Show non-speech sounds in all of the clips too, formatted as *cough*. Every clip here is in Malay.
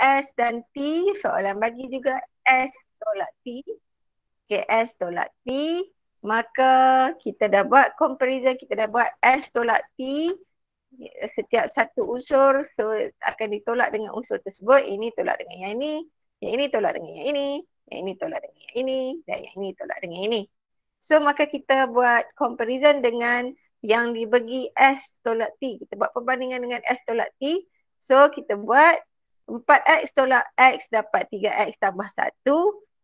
S dan T. Soalan bagi juga S tolak T. Okay, S tolak T. Maka kita dah buat comparison, kita dah buat S tolak T. Setiap satu unsur so akan ditolak dengan unsur tersebut. Ini tolak dengan yang ini. Yang ini tolak dengan yang ini. Yang ini tolak dengan yang ini. Dan yang ini tolak dengan ini. So maka kita buat comparison dengan yang dibagi S tolak T. Kita buat perbandingan dengan S tolak T. So kita buat 4x tolak x dapat 3x tambah 1.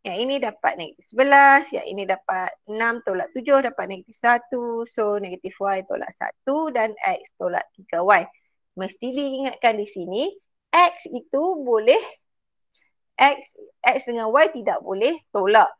Yang ini dapat negatif 11. Yang ini dapat 6 tolak 7 dapat negatif 1. So negatif y tolak 1 dan x tolak 3y. Mesti diingatkan di sini x itu boleh x x dengan y tidak boleh tolak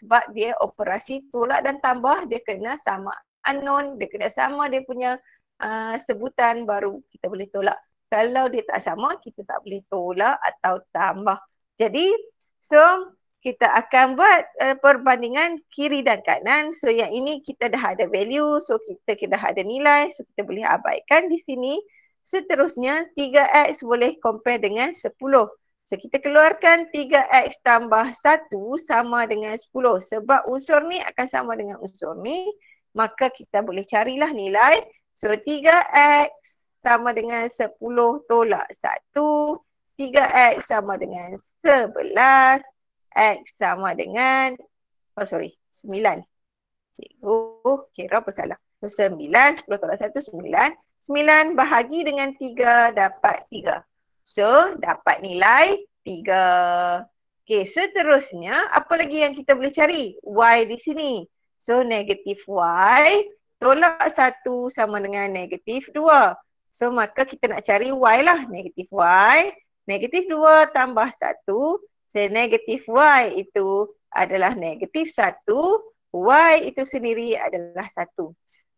sebab dia operasi tolak dan tambah dia kena sama unknown dia kena sama dia punya uh, sebutan baru kita boleh tolak kalau dia tak sama kita tak boleh tolak atau tambah jadi so kita akan buat uh, perbandingan kiri dan kanan so yang ini kita dah ada value so kita kita dah ada nilai so kita boleh abaikan di sini seterusnya 3x boleh compare dengan 10 so kita keluarkan 3x tambah 1 sama dengan 10 sebab unsur ni akan sama dengan unsur ni maka kita boleh carilah nilai so 3x sama dengan 10 tolak 1, 3x sama dengan 11, x sama dengan, oh sorry, 9. Cikgu kira apa salah. So 9, 10 tolak 1, 9. 9 bahagi dengan 3 dapat 3. So dapat nilai 3. Okay, seterusnya, apa lagi yang kita boleh cari? Y di sini. So, negatif Y tolak 1 sama dengan negatif So maka kita nak cari y lah. Negatif y, negatif 2 tambah 1. So negatif y itu adalah negatif 1. Y itu sendiri adalah 1.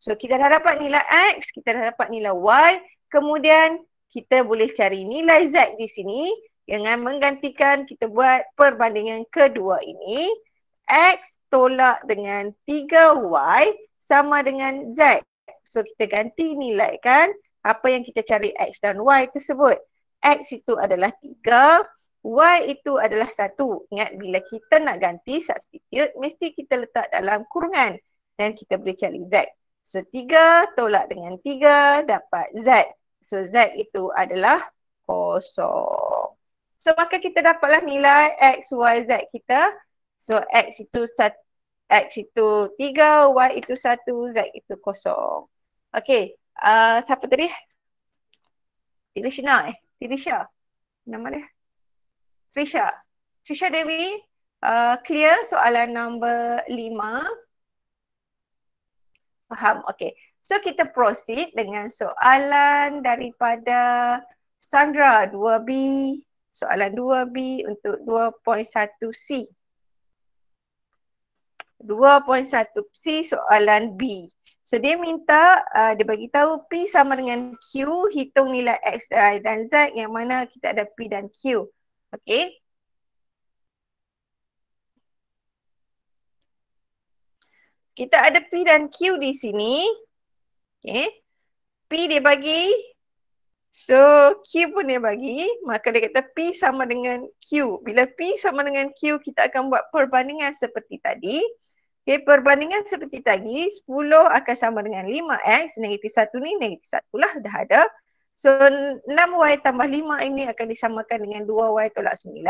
So kita dah dapat nilai x, kita dah dapat nilai y. Kemudian kita boleh cari nilai z di sini dengan menggantikan kita buat perbandingan kedua ini. X tolak dengan 3y sama dengan z. So kita ganti nilai kan apa yang kita cari X dan Y tersebut. X itu adalah 3, Y itu adalah 1. Ingat bila kita nak ganti substitute, mesti kita letak dalam kurungan dan kita boleh cari Z. So 3 tolak dengan 3 dapat Z. So Z itu adalah kosong. So maka kita dapatlah nilai X, Y, Z kita. So X itu satu, X itu 3, Y itu 1, Z itu kosong. Okay, Ah, siapa tadi? Tirishna eh. Tirisha. Nama dia. Trisha. Trisha Dewi. Uh, clear soalan nombor lima. Faham? Okay. So kita proceed dengan soalan daripada Sandra 2B. Soalan 2B untuk 2.1C. 2.1C soalan B. So dia minta uh, dia bagi tahu P sama dengan Q hitung nilai X Y uh, dan Z yang mana kita ada P dan Q. Okay. Kita ada P dan Q di sini. Okay. P dia bagi. So Q pun dia bagi. Maka dia kata P sama dengan Q. Bila P sama dengan Q kita akan buat perbandingan seperti tadi. Okay, perbandingan seperti tadi, 10 akan sama dengan 5x, eh, negatif 1 ni negatif 1 lah dah ada. So 6y tambah 5 ini akan disamakan dengan 2y tolak 9.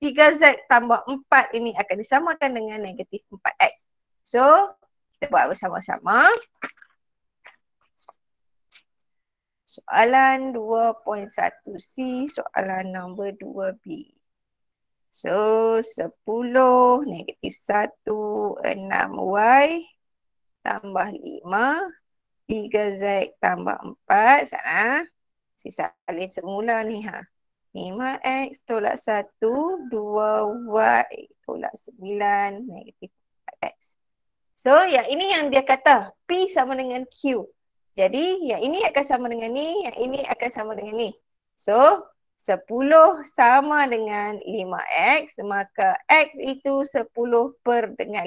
3z tambah 4 ini akan disamakan dengan negatif 4x. So kita buat bersama-sama. Soalan 2.1c, soalan nombor 2b. So 10 negatif 1 6y tambah 5 3z tambah 4 sana. Sisa alih semula ni ha. 5x tolak 1 2y tolak 9 negatif 4x. So yang ini yang dia kata P sama dengan Q. Jadi yang ini akan sama dengan ni, yang ini akan sama dengan ni. So 10 sama dengan 5x maka x itu 10 per dengan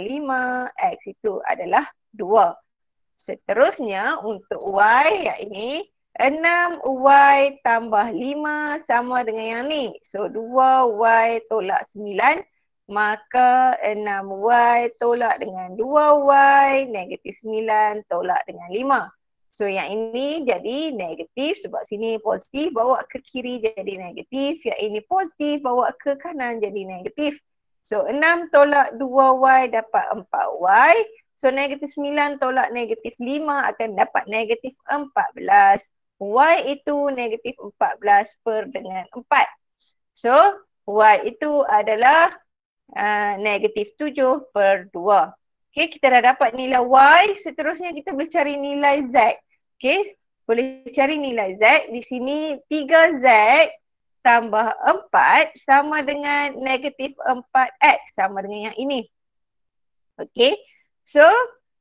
5 x itu adalah 2. Seterusnya untuk y yang ini 6y tambah 5 sama dengan yang ni. So 2y tolak 9 maka 6y tolak dengan 2y negatif 9 tolak dengan 5. So yang ini jadi negatif sebab sini positif bawa ke kiri jadi negatif. Yang ini positif bawa ke kanan jadi negatif. So 6 tolak 2y dapat 4y. So negatif 9 tolak negatif 5 akan dapat negatif 14. Y itu negatif 14 per dengan 4. So y itu adalah uh, negatif 7 per Okay, kita dah dapat nilai Y, seterusnya kita boleh cari nilai Z. Okay, boleh cari nilai Z. Di sini 3Z tambah 4 sama dengan negatif 4X sama dengan yang ini. Okay, so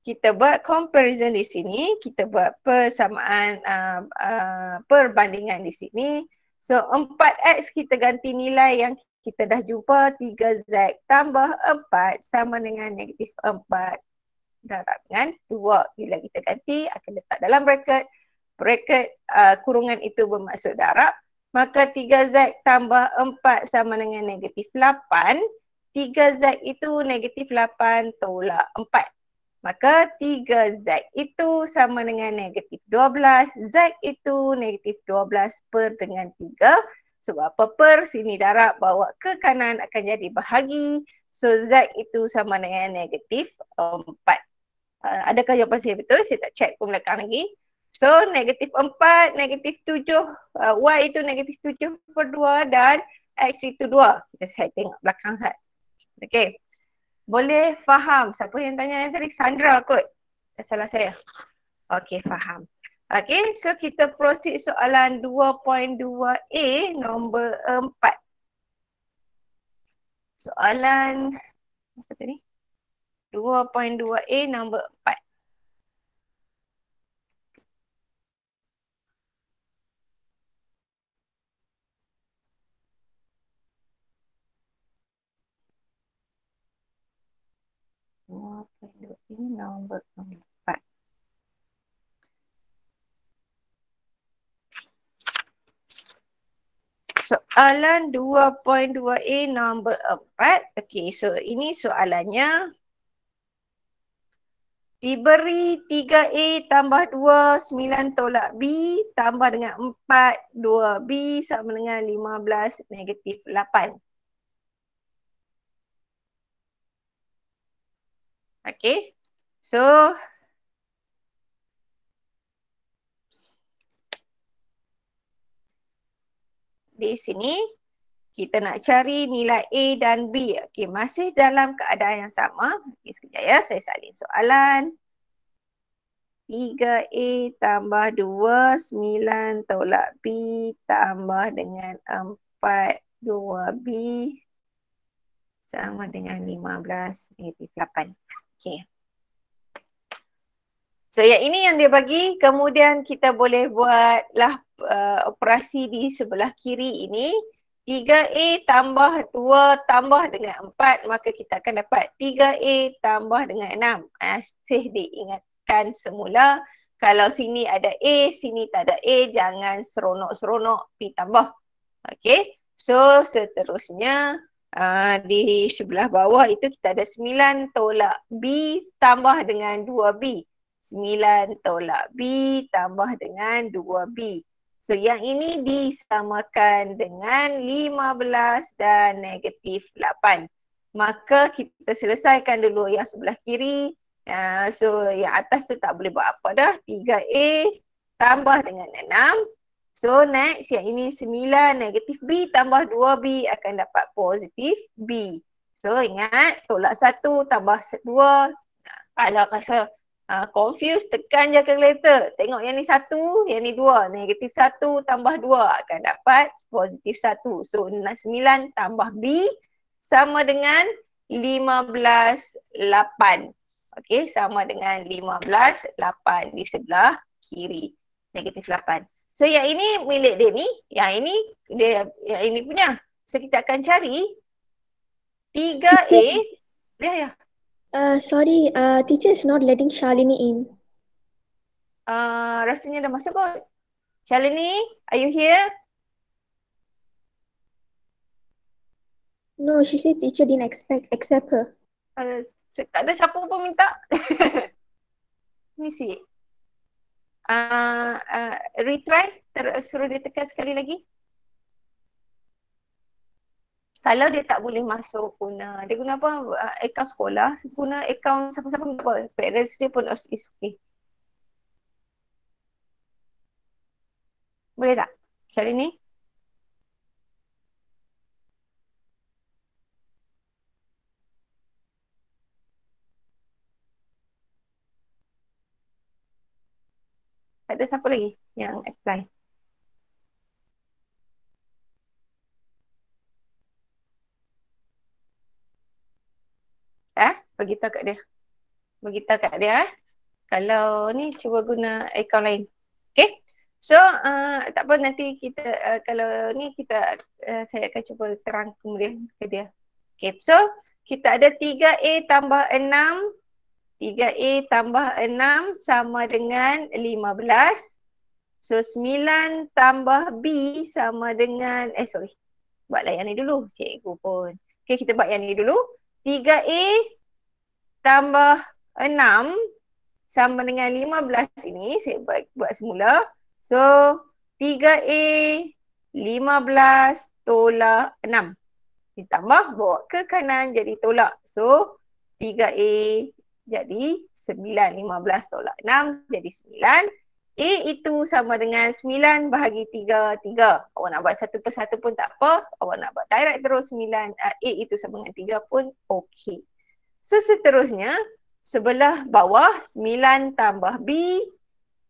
kita buat comparison di sini. Kita buat persamaan uh, uh, perbandingan di sini. So 4x kita ganti nilai yang kita dah jumpa 3z tambah 4 sama dengan negatif 4 darab dengan 2 bila kita ganti akan letak dalam bracket bracket uh, kurungan itu bermaksud darab maka 3z tambah 4 sama dengan negatif 8 3z itu negatif 8 tolak maka 3Z itu sama dengan negatif 12, Z itu negatif 12 per dengan 3 sebab apa per sini darab bawa ke kanan akan jadi bahagi so Z itu sama dengan negatif 4 uh, ah, adakah jawapan saya betul? saya tak check pun belakang lagi so negatif 4, negatif 7, ah, Y itu negatif 7 per 2 dan X itu 2 kita saya tengok belakang saya okay boleh faham. Siapa yang tanya yang tadi? Sandra kot. Salah saya. Okey, faham. Okey, so kita proceed soalan 2.2A nombor 4. Soalan apa tadi? 2.2A nombor 4. Allah penduduk ini nombor empat. Soalan 2.2A nombor empat. Okay, so ini soalannya. Diberi 3A tambah 2, 9 tolak B tambah dengan 4, 2B sama dengan 15, negatif 8. Okay. So, di sini kita nak cari nilai A dan B. Okay, masih dalam keadaan yang sama. Okay, sekejap ya, saya salin soalan. 3A tambah 2, 9 tolak B tambah dengan 4, 2B sama dengan 15, negatif 8. Okay. So yang ini yang dia bagi, kemudian kita boleh buatlah uh, operasi di sebelah kiri ini. 3A tambah 2 tambah dengan 4 maka kita akan dapat 3A tambah dengan 6. Masih ah, diingatkan semula kalau sini ada A, sini tak ada A, jangan seronok-seronok P tambah. Okay, so seterusnya Ah, di sebelah bawah itu kita ada 9 tolak B tambah dengan 2B. 9 tolak B tambah dengan 2B. So yang ini disamakan dengan 15 dan negatif 8. Maka kita selesaikan dulu yang sebelah kiri. Uh, so yang atas tu tak boleh buat apa dah. 3A tambah dengan So next yang ini 9 negatif B tambah 2B akan dapat positif B. So ingat tolak 1 tambah 2. Kalau rasa uh, confused tekan je calculator. Tengok yang ni 1, yang ni 2. Negatif 1 tambah 2 akan dapat positif 1. So 9 tambah B sama dengan 15, 8. Okay sama dengan 15, 8 di sebelah kiri. Negatif 8. So yang ini milik dia ni, yang ini dia yang ini punya. So kita akan cari 3A. Teacher. Ya ya. Uh, sorry, uh, teacher is not letting Shalini in. Uh, rasanya dah masuk kot. Shalini, are you here? No, she said teacher didn't expect accept her. Uh, tak ada siapa pun minta. *laughs* Let me uh, retry ter, suruh dia tekan sekali lagi kalau dia tak boleh masuk guna ah, dia guna apa uh, akaun sekolah guna akaun siapa-siapa apa parents dia pun is okay boleh tak cari ni ada siapa lagi yang apply? Eh, beritahu kat dia. Beritahu kat dia eh. Kalau ni cuba guna akaun lain. Okay. So uh, tak apa nanti kita uh, kalau ni kita uh, saya akan cuba terang kemudian ke dia. Okay. So kita ada 3A tambah 6 3A tambah 6 sama dengan 15. So 9 tambah B sama dengan, eh sorry. Buatlah yang ni dulu cikgu pun. Okay kita buat yang ni dulu. 3A tambah 6 sama dengan 15 ini. Saya buat, buat semula. So 3A 15 tolak 6. Ditambah bawa ke kanan jadi tolak. So 3A jadi 9, 15 tolak 6 jadi 9. A itu sama dengan 9 bahagi 3, 3. Awak nak buat satu persatu pun tak apa. Awak nak buat direct terus 9, uh, ah, A itu sama dengan 3 pun okey. So seterusnya, sebelah bawah 9 tambah B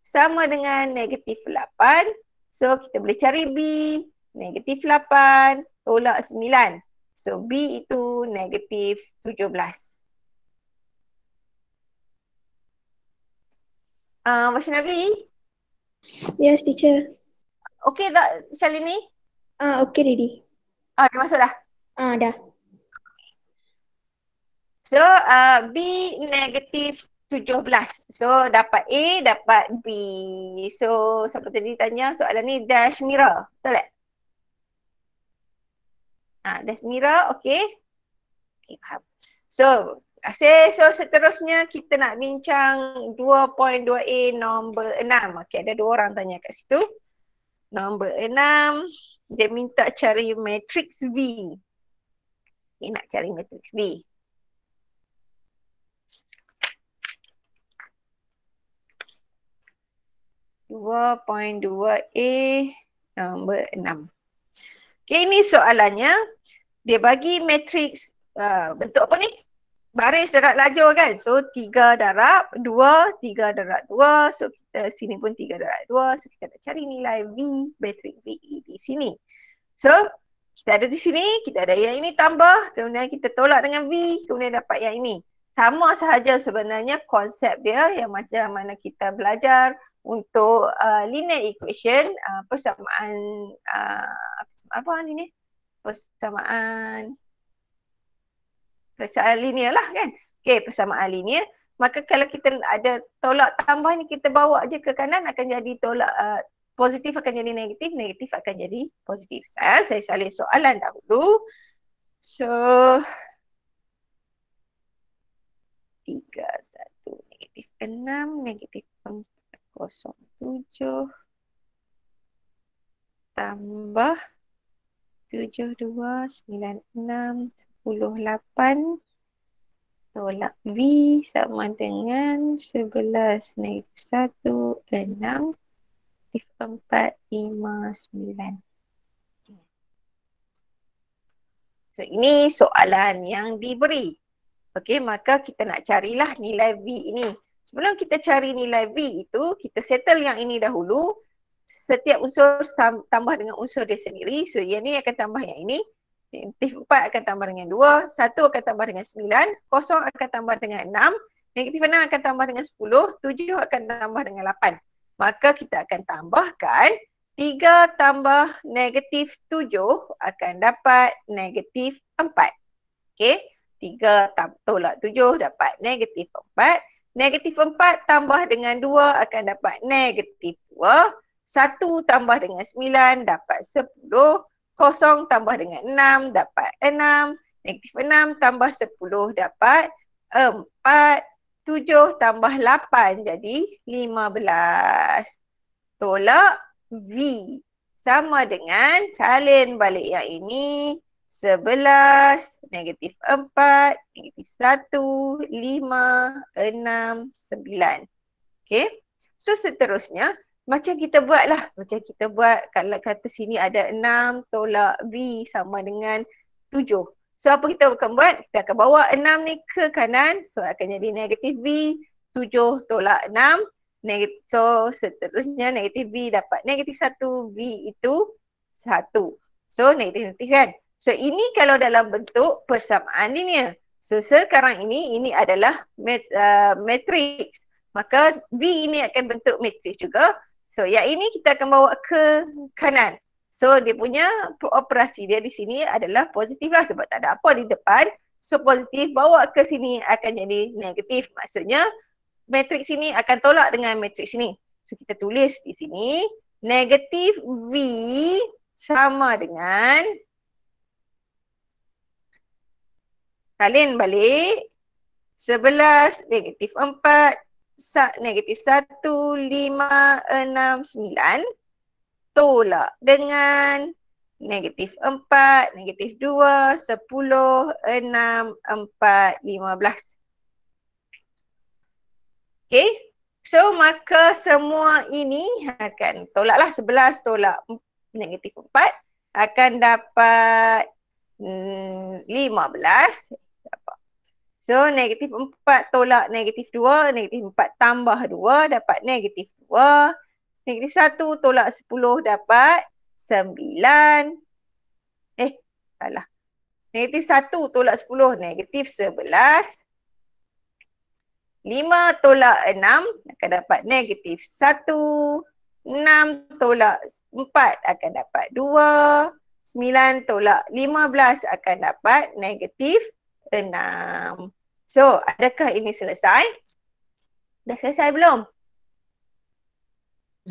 sama dengan negatif 8. So kita boleh cari B, negatif 8 tolak 9. So B itu negatif 17. Ah, uh, Masya Nabi? Yes, teacher. Okay tak, Shalini? Ah, uh, okay, ready. Ah, uh, dah masuk dah? Ah, uh, dah. So, uh, B negatif belas. So, dapat A, dapat B. So, siapa tadi tanya soalan ni, Dashmira. Betul tak? Ah, dash Dashmira, okay. Okay, faham. So, Asyik, so seterusnya kita nak bincang 2.2A nombor 6. Okey, ada dua orang tanya kat situ. Nombor 6, dia minta cari matrix V. Dia nak cari matrix V. Dua point dua A nombor enam. Okay, ini soalannya. Dia bagi matriks uh, bentuk apa ni? baris darab laju kan. So tiga darab dua, tiga darab dua. So kita sini pun tiga darab dua. So kita nak cari nilai V, metric V e, di sini. So kita ada di sini, kita ada yang ini tambah, kemudian kita tolak dengan V, kemudian dapat yang ini. Sama sahaja sebenarnya konsep dia yang macam mana kita belajar untuk uh, linear equation, uh, persamaan, uh, apa ni ni? Persamaan, persamaan linear lah kan. Okay, persamaan linear. Maka kalau kita ada tolak tambah ni kita bawa je ke kanan akan jadi tolak uh, positif akan jadi negatif, negatif akan jadi positif. Ah, saya, saya salin soalan dahulu. So, tiga, satu, negatif enam, negatif empat, kosong tujuh, tambah tujuh, dua, sembilan, enam, 68 tolak V sama dengan 11 negatif 1, 6, 4, 5, 9. So, ini soalan yang diberi. Okey, maka kita nak carilah nilai V ini. Sebelum kita cari nilai V itu, kita settle yang ini dahulu. Setiap unsur tambah dengan unsur dia sendiri. So, yang ini akan tambah yang ini. Negatif 4 akan tambah dengan 2, 1 akan tambah dengan 9, kosong akan tambah dengan 6, negatif 6 akan tambah dengan 10, 7 akan tambah dengan 8. Maka kita akan tambahkan 3 tambah negatif 7 akan dapat negatif 4. Okey, 3 tam- tolak 7 dapat negatif 4. Negatif 4 tambah dengan 2 akan dapat negatif 2. 1 tambah dengan 9 dapat 10 kosong tambah dengan enam dapat enam, negatif enam tambah sepuluh dapat empat, tujuh tambah lapan jadi lima belas. Tolak V sama dengan calon balik yang ini sebelas, negatif empat, negatif satu, lima, enam, sembilan. okey So seterusnya, macam kita buat lah. Macam kita buat kalau kata sini ada 6 tolak B sama dengan 7. So apa kita akan buat? Kita akan bawa 6 ni ke kanan. So akan jadi negatif B 7 tolak 6. Negat- so seterusnya negatif B dapat negatif 1. B itu 1. So negatif-negatif kan? So ini kalau dalam bentuk persamaan ya. So sekarang ini, ini adalah uh, matrix. Maka B ini akan bentuk matrix juga. So yang ini kita akan bawa ke kanan. So dia punya operasi dia di sini adalah positif lah sebab tak ada apa di depan. So positif bawa ke sini akan jadi negatif. Maksudnya matrix sini akan tolak dengan matrix sini. So kita tulis di sini negatif V sama dengan kalian balik 11 negatif 4 negatif 1, 5, 6, 9 tolak dengan negatif 4, negatif 2, 10, 6, 4, 15. Okay. So maka semua ini akan tolaklah 11 tolak negatif 4 akan dapat 15 hmm, So negatif 4 tolak negatif 2, negatif 4 tambah 2 dapat negatif 2. Negatif 1 tolak 10 dapat 9. Eh, salah. Negatif 1 tolak 10, negatif 11. 5 tolak 6 akan dapat negatif 1. 6 tolak 4 akan dapat 2. 9 tolak 15 akan dapat negatif 6. So, adakah ini selesai? Dah selesai belum?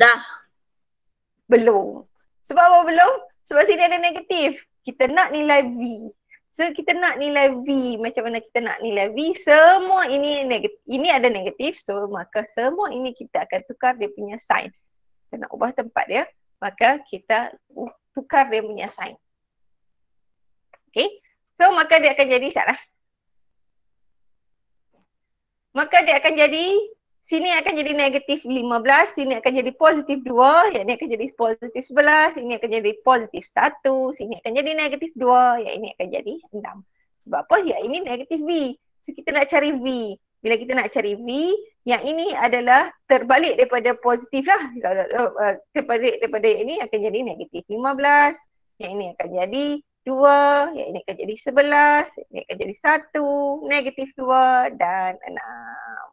Dah. Belum. Sebab apa belum? Sebab sini ada negatif. Kita nak nilai V. So, kita nak nilai V. Macam mana kita nak nilai V? Semua ini negatif. Ini ada negatif. So, maka semua ini kita akan tukar dia punya sign. Kita nak ubah tempat dia. Maka kita tukar dia punya sign. Okay. So, maka dia akan jadi syarah maka dia akan jadi sini akan jadi negatif 15, sini akan jadi positif 2, yang ini akan jadi positif 11, sini akan jadi positif 1, sini akan jadi negatif 2, yang ini akan jadi 6. Sebab apa? Yang ini negatif V. So kita nak cari V. Bila kita nak cari V, yang ini adalah terbalik daripada positif lah. Eh, terbalik daripada yang ini akan jadi negatif 15, yang ini akan jadi dua, yang ini akan jadi sebelas, yang ini akan jadi satu, negatif dua dan enam.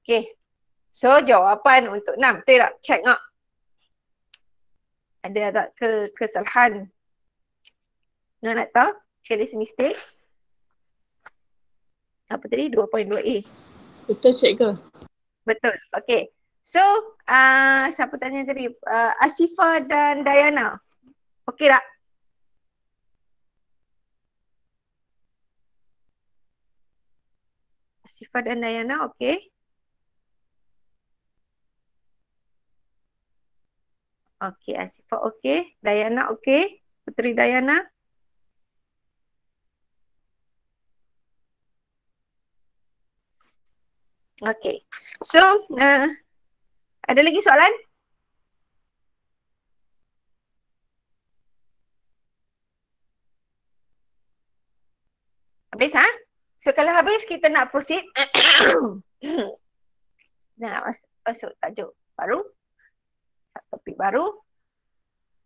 Okay. So jawapan untuk enam. Betul tak? Check tak? Ada tak ke kesalahan? Nak nak tahu? Careless mistake? Apa tadi? 2.2A. Betul cikgu. Betul. Okay. So, uh, siapa tanya tadi? Uh, ah, Asifa dan Diana, Okey tak? kepada Dayana, okey. Okey, Asifah okey. Dayana okey. Puteri Dayana. Okey. So, uh, ada lagi soalan? Habis, ha? Huh? So kalau habis kita nak proceed. *coughs* nak masuk, masuk tajuk baru. Topik baru.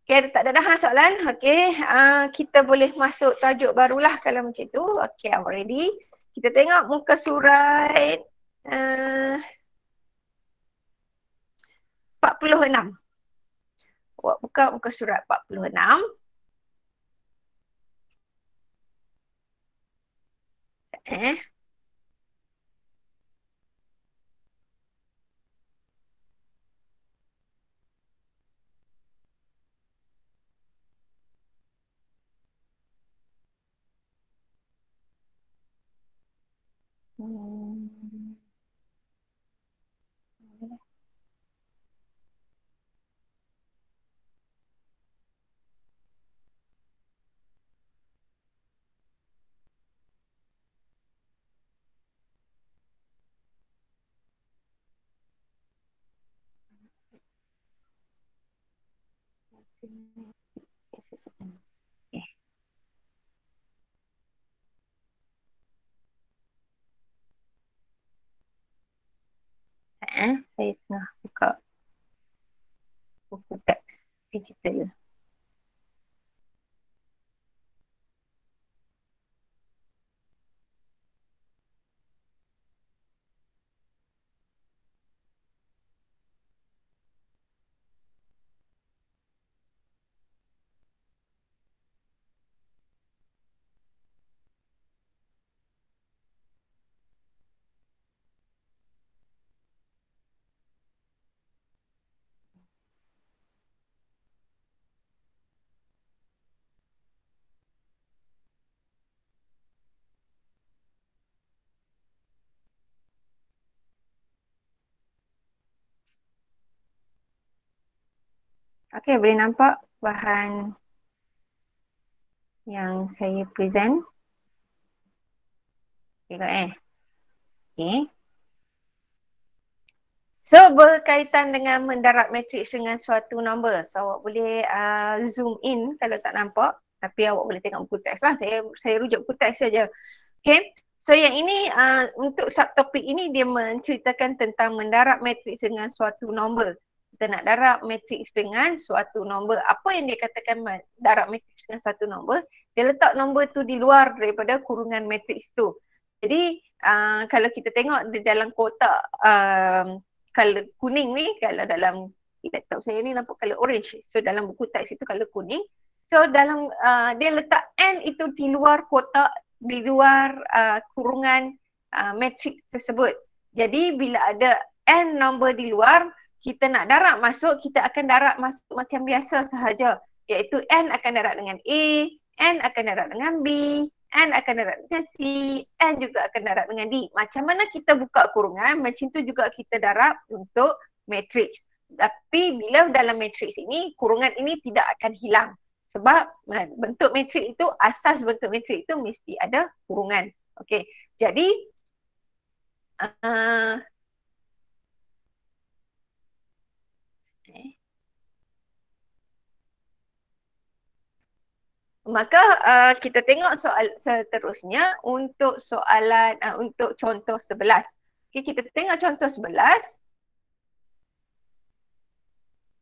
Okay, tak ada dah soalan? Okay, uh, ah, kita boleh masuk tajuk barulah kalau macam tu. Okay, I'm ready. Kita tengok muka surat ah, uh, 46. Buka muka surat 46. 에? 음... es eh saya tengah buka buku teks digital Okay, boleh nampak bahan yang saya present. Tengok eh. Okay. So, berkaitan dengan mendarat matrix dengan suatu nombor, So, awak boleh uh, zoom in kalau tak nampak. Tapi awak boleh tengok buku teks lah. Saya, saya rujuk buku teks saja. Okay. So yang ini uh, untuk subtopik ini dia menceritakan tentang mendarat matriks dengan suatu nombor kita nak darab matrix dengan suatu nombor apa yang dia katakan darab matrix dengan satu nombor dia letak nombor tu di luar daripada kurungan matrix tu jadi uh, kalau kita tengok di dalam kotak kalau um, kuning ni kalau dalam laptop saya ni nampak kalau orange so dalam buku teks itu kalau kuning so dalam uh, dia letak n itu di luar kotak di luar uh, kurungan uh, matrix tersebut jadi bila ada n nombor di luar kita nak darab masuk, kita akan darab masuk macam biasa sahaja. Iaitu N akan darab dengan A, N akan darab dengan B, N akan darab dengan C, N juga akan darab dengan D. Macam mana kita buka kurungan, macam tu juga kita darab untuk matrix. Tapi bila dalam matrix ini, kurungan ini tidak akan hilang. Sebab eh, bentuk matrix itu, asas bentuk matrix itu mesti ada kurungan. Okay, jadi uh, maka uh, kita tengok soal seterusnya untuk soalan uh, untuk contoh sebelas. okay, kita tengok contoh sebelas.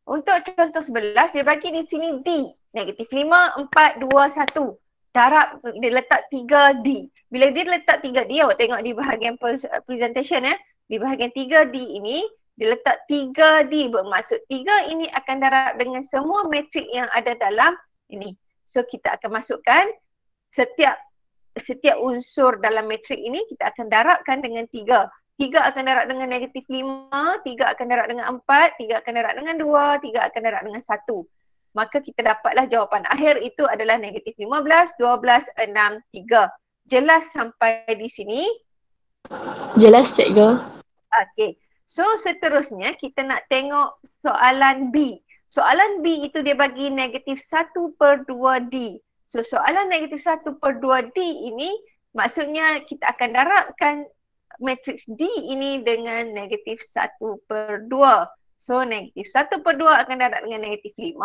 untuk contoh sebelas dia bagi di sini D. Negatif lima empat dua satu Darab, dia letak 3 D. Bila dia letak tiga D, awak tengok di bahagian uh, presentation ya. Eh. Di bahagian tiga D ini, dia letak 3 D. Bermaksud tiga ini akan darab dengan semua matrik yang ada dalam ini. So kita akan masukkan setiap setiap unsur dalam matrik ini kita akan darabkan dengan tiga tiga akan darab dengan negatif lima tiga akan darab dengan empat tiga akan darab dengan dua tiga akan darab dengan satu Maka kita dapatlah jawapan akhir itu adalah negatif lima belas dua belas enam tiga Jelas sampai di sini? Jelas cikgu. Okay. So seterusnya kita nak tengok soalan B. Soalan B itu dia bagi negatif 1 per 2D. So soalan negatif 1 per 2D ini maksudnya kita akan darabkan matriks D ini dengan negatif 1 per 2. So negatif 1 per 2 akan darab dengan negatif 5.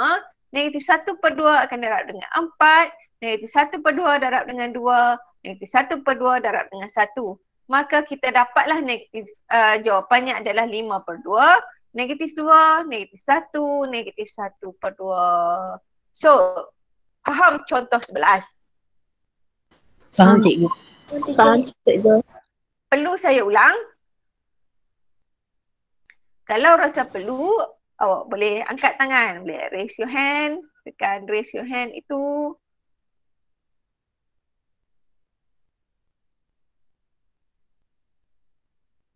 Negatif 1 per 2 akan darab dengan 4. Negatif 1 per 2 darab dengan 2. Negatif 1 per 2 darab dengan 1. Maka kita dapatlah negatif uh, jawapannya adalah 5 per 2 negatif 2, negatif 1, negatif 1 per 2. So, faham contoh 11? Faham cikgu. Faham cikgu. Perlu saya ulang? Kalau rasa perlu, awak boleh angkat tangan, boleh raise your hand, tekan raise your hand itu.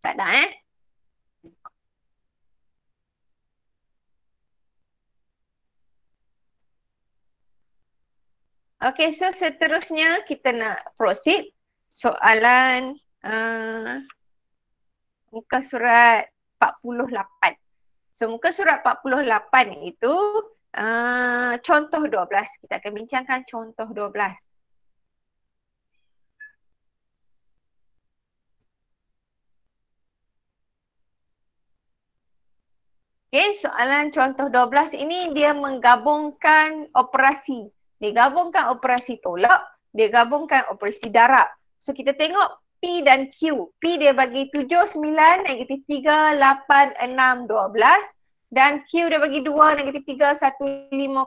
Tak ada eh? Okay, so seterusnya kita nak proceed soalan uh, muka surat 48. So muka surat 48 itu uh, contoh 12. Kita akan bincangkan contoh 12. Okay, soalan contoh 12 ini dia menggabungkan operasi dia gabungkan operasi tolak, dia gabungkan operasi darab. So kita tengok P dan Q. P dia bagi 7, 9, negatif 3, 8, 6, 12 dan Q dia bagi 2, negatif 3, 1, 5, 0,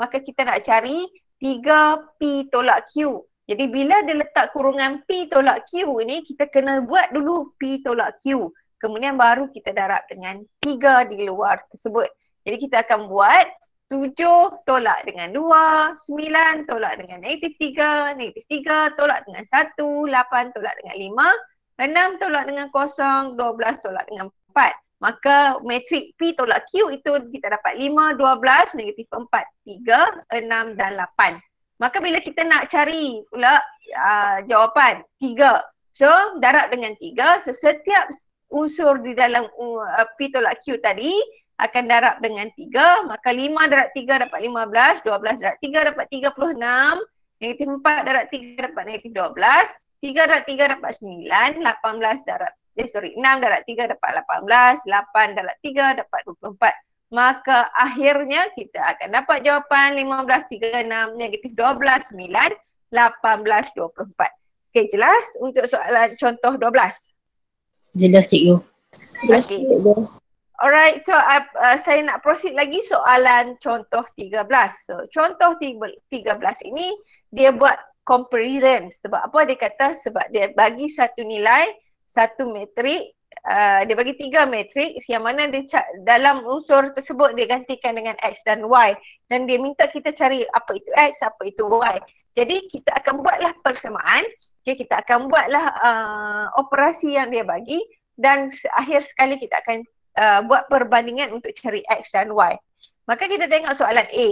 Maka kita nak cari 3P tolak Q. Jadi bila dia letak kurungan P tolak Q ni, kita kena buat dulu P tolak Q. Kemudian baru kita darab dengan 3 di luar tersebut. Jadi kita akan buat tujuh tolak dengan dua, sembilan tolak dengan negatif tiga, negatif tiga tolak dengan satu, lapan tolak dengan lima, enam tolak dengan kosong, dua belas tolak dengan empat. Maka matrik P tolak Q itu kita dapat lima, dua belas, negatif empat, tiga, enam dan lapan. Maka bila kita nak cari pula uh, jawapan tiga, so darab dengan tiga, so setiap unsur di dalam uh, P tolak Q tadi akan darab dengan 3 maka 5 darab 3 dapat 15 12 darab 3 dapat 36 negatif 4 darab 3 dapat negatif 12 3 darab 3 dapat 9 18 darab eh sorry 6 darab 3 dapat 18 8 darab 3 dapat 24 maka akhirnya kita akan dapat jawapan 15 36 negatif 12 9 18 24 Okey jelas untuk soalan contoh 12 Jelas cikgu Jelas okay. cikgu Alright, so uh, uh, saya nak proceed lagi soalan contoh 13. So, contoh 13 ini dia buat comparison. Sebab apa dia kata? Sebab dia bagi satu nilai, satu metrik, uh, dia bagi tiga metrik yang mana dia dalam unsur tersebut dia gantikan dengan X dan Y. Dan dia minta kita cari apa itu X, apa itu Y. Jadi kita akan buatlah persamaan. Okay, kita akan buatlah uh, operasi yang dia bagi dan akhir sekali kita akan Uh, buat perbandingan untuk cari X dan Y. Maka kita tengok soalan A.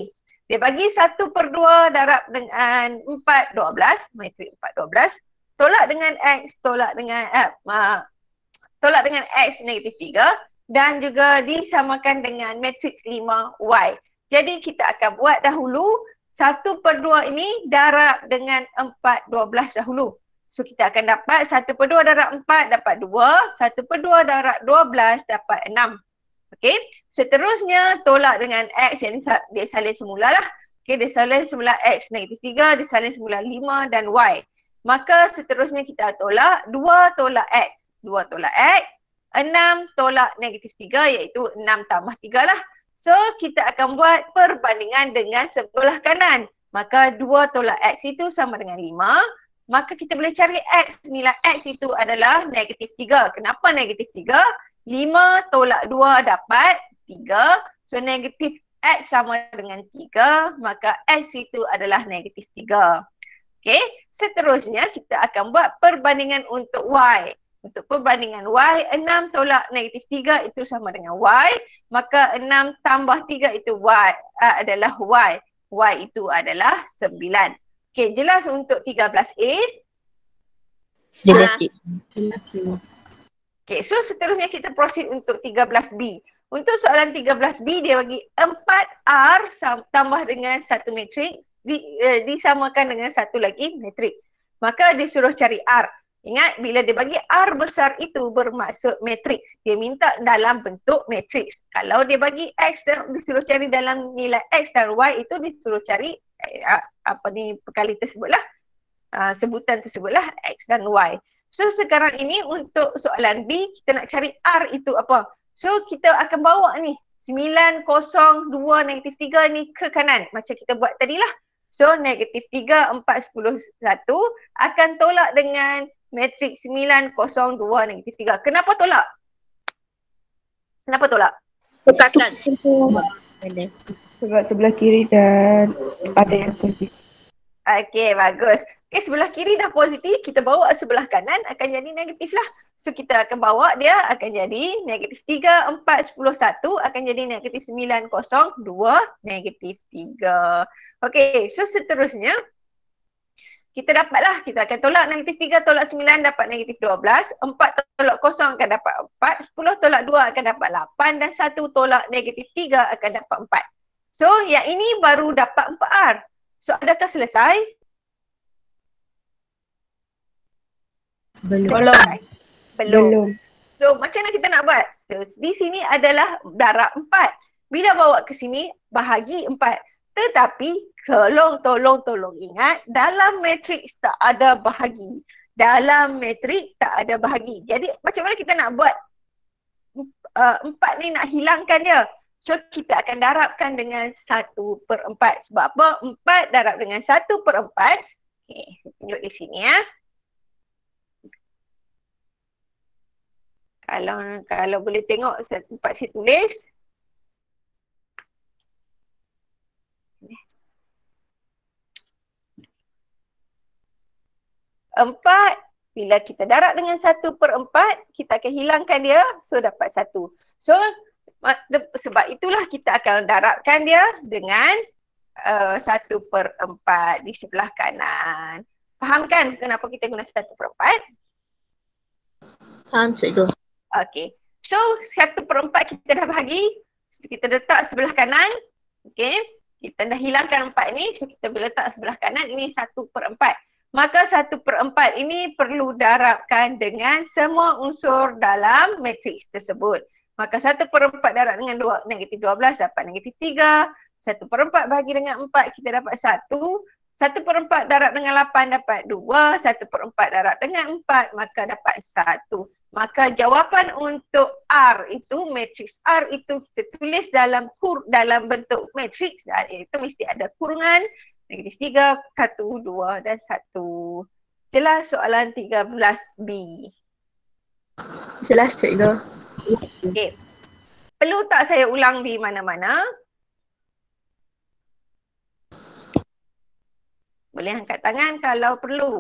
Dia bagi 1 per 2 darab dengan 4, 12. Matrik 4, 12. Tolak dengan X, tolak dengan F. Uh, tolak dengan X negatif 3 dan juga disamakan dengan matrix 5 Y. Jadi kita akan buat dahulu 1 per 2 ini darab dengan 4, 12 dahulu. So kita akan dapat 1 per 2 darab 4 dapat 2, 1 per 2 darab 12 dapat 6. Okay, seterusnya tolak dengan X yang dia salin semula lah. Okay, dia salin semula X negatif 3, dia salin semula 5 dan Y. Maka seterusnya kita tolak 2 tolak X. 2 tolak X, 6 tolak negatif 3 iaitu 6 tambah 3 lah. So kita akan buat perbandingan dengan sebelah kanan. Maka 2 tolak X itu sama dengan 5 maka kita boleh cari X. Nilai X itu adalah negatif 3. Kenapa negatif 3? 5 tolak 2 dapat 3. So negatif X sama dengan 3, maka X itu adalah negatif 3. Okay, seterusnya kita akan buat perbandingan untuk Y. Untuk perbandingan Y, 6 tolak negatif 3 itu sama dengan Y. Maka 6 tambah 3 itu Y, uh, adalah Y. Y itu adalah 9. Okay, jelas untuk 13A. Jelas cik. Okay, so seterusnya kita proceed untuk 13B. Untuk soalan 13B, dia bagi 4R tambah dengan satu matrik di, uh, disamakan dengan satu lagi matrik. Maka dia suruh cari R. Ingat bila dia bagi R besar itu bermaksud matriks Dia minta dalam bentuk matriks. Kalau dia bagi X dan disuruh cari dalam nilai X dan Y itu disuruh cari eh, apa ni perkali tersebutlah. sebutan tersebutlah X dan Y. So sekarang ini untuk soalan B kita nak cari R itu apa. So kita akan bawa ni 9, 0, 2, negatif 3 ni ke kanan macam kita buat tadilah. So negatif 3, 4, 10, 1 akan tolak dengan matrik 902 negatif 3. Kenapa tolak? Kenapa tolak? Tukarkan. Sebab sebelah kiri dan ada yang positif. Okey, bagus. Okay, sebelah kiri dah positif, kita bawa sebelah kanan akan jadi negatif lah. So kita akan bawa dia akan jadi negatif 3, 4, 10, 1 akan jadi negatif 9, 0, 2, negatif 3. Okey, so seterusnya kita dapatlah kita akan tolak negatif 3 tolak 9 dapat negatif 12 4 tolak 0 akan dapat 4 10 tolak 2 akan dapat 8 dan 1 tolak negatif 3 akan dapat 4 so yang ini baru dapat 4R so adakah selesai? Belum. belum. Belum. So macam mana kita nak buat? So, di sini adalah darab 4. Bila bawa ke sini bahagi 4. Tetapi, tolong, tolong, tolong ingat dalam matrix tak ada bahagi. Dalam matrix tak ada bahagi. Jadi macam mana kita nak buat uh, empat ni nak hilangkan dia? So kita akan darabkan dengan satu per empat. Sebab apa? Empat darab dengan satu per empat. Okay, tunjuk di sini ya. Kalau kalau boleh tengok empat saya tulis. Empat, bila kita darab dengan satu per empat, kita akan hilangkan dia, so dapat satu. So, sebab itulah kita akan darabkan dia dengan eh, satu uh, per empat di sebelah kanan. kan kenapa kita guna satu per empat? Faham cikgu. Okay. So, satu per empat kita dah bagi. So, kita letak sebelah kanan. Okay. Kita dah hilangkan empat ni. So, kita boleh letak sebelah kanan. Ini satu per empat maka satu per empat ini perlu darabkan dengan semua unsur dalam matriks tersebut. Maka satu per empat darab dengan dua, negatif dua belas dapat negatif tiga. Satu per empat bahagi dengan empat kita dapat satu. Satu per empat darab dengan lapan dapat dua. Satu per empat darab dengan empat maka dapat satu. Maka jawapan untuk R itu, matriks R itu kita tulis dalam kur dalam bentuk matriks. Iaitu mesti ada kurungan, negatif 3, satu, dua dan satu. Jelas soalan 13B. Jelas cikgu. Okay. Perlu tak saya ulang di mana-mana? Boleh angkat tangan kalau perlu.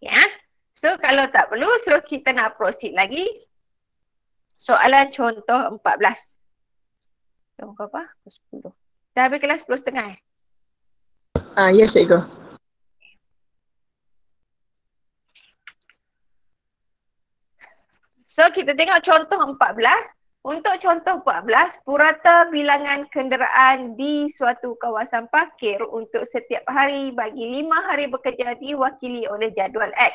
Okay, ya. Ah. So kalau tak perlu, so kita nak proceed lagi. Soalan contoh 14. Tahun berapa? Tahun 10. Dah habis kelas 10 setengah eh? Ah, uh, yes, cikgu. So, kita tengok contoh 14. Untuk contoh 14, purata bilangan kenderaan di suatu kawasan parkir untuk setiap hari bagi 5 hari bekerja diwakili oleh jadual X.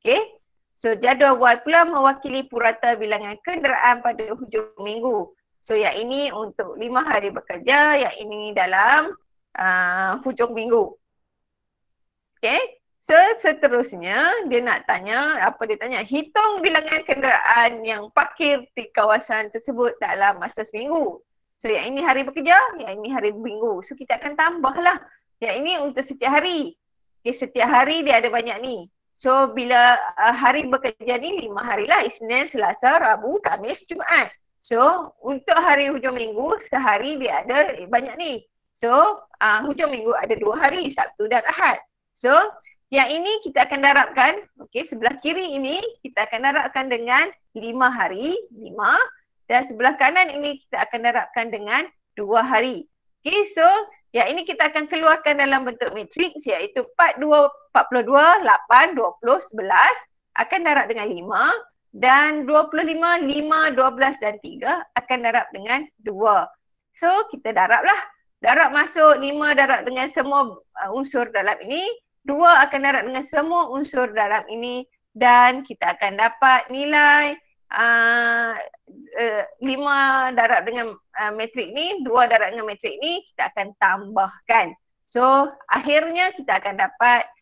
Okay? So, jadual Y pula mewakili purata bilangan kenderaan pada hujung minggu. So yang ini untuk lima hari bekerja, yang ini dalam uh, hujung minggu. Okay, so seterusnya dia nak tanya, apa dia tanya? Hitung bilangan kenderaan yang parkir di kawasan tersebut dalam masa seminggu. So yang ini hari bekerja, yang ini hari minggu. So kita akan tambahlah. Yang ini untuk setiap hari. Okay, setiap hari dia ada banyak ni. So bila uh, hari bekerja ni lima hari lah. Isnin, Selasa, Rabu, Kamis, Jumaat. So, untuk hari hujung minggu, sehari dia ada eh, banyak ni. So, uh, hujung minggu ada dua hari, Sabtu dan Ahad. So, yang ini kita akan darabkan, okay, sebelah kiri ini kita akan darabkan dengan lima hari, lima. Dan sebelah kanan ini kita akan darabkan dengan dua hari. Okay, so yang ini kita akan keluarkan dalam bentuk matrix iaitu 42, 42, 8, 20, 11 akan darab dengan lima dan 25, 5, 12 dan 3 akan darab dengan 2. So kita darablah. Darab masuk 5 darab dengan semua uh, unsur dalam ini, 2 akan darab dengan semua unsur dalam ini dan kita akan dapat nilai a uh, 5 uh, darab dengan uh, matrik ni, 2 darab dengan matrik ni kita akan tambahkan. So akhirnya kita akan dapat 2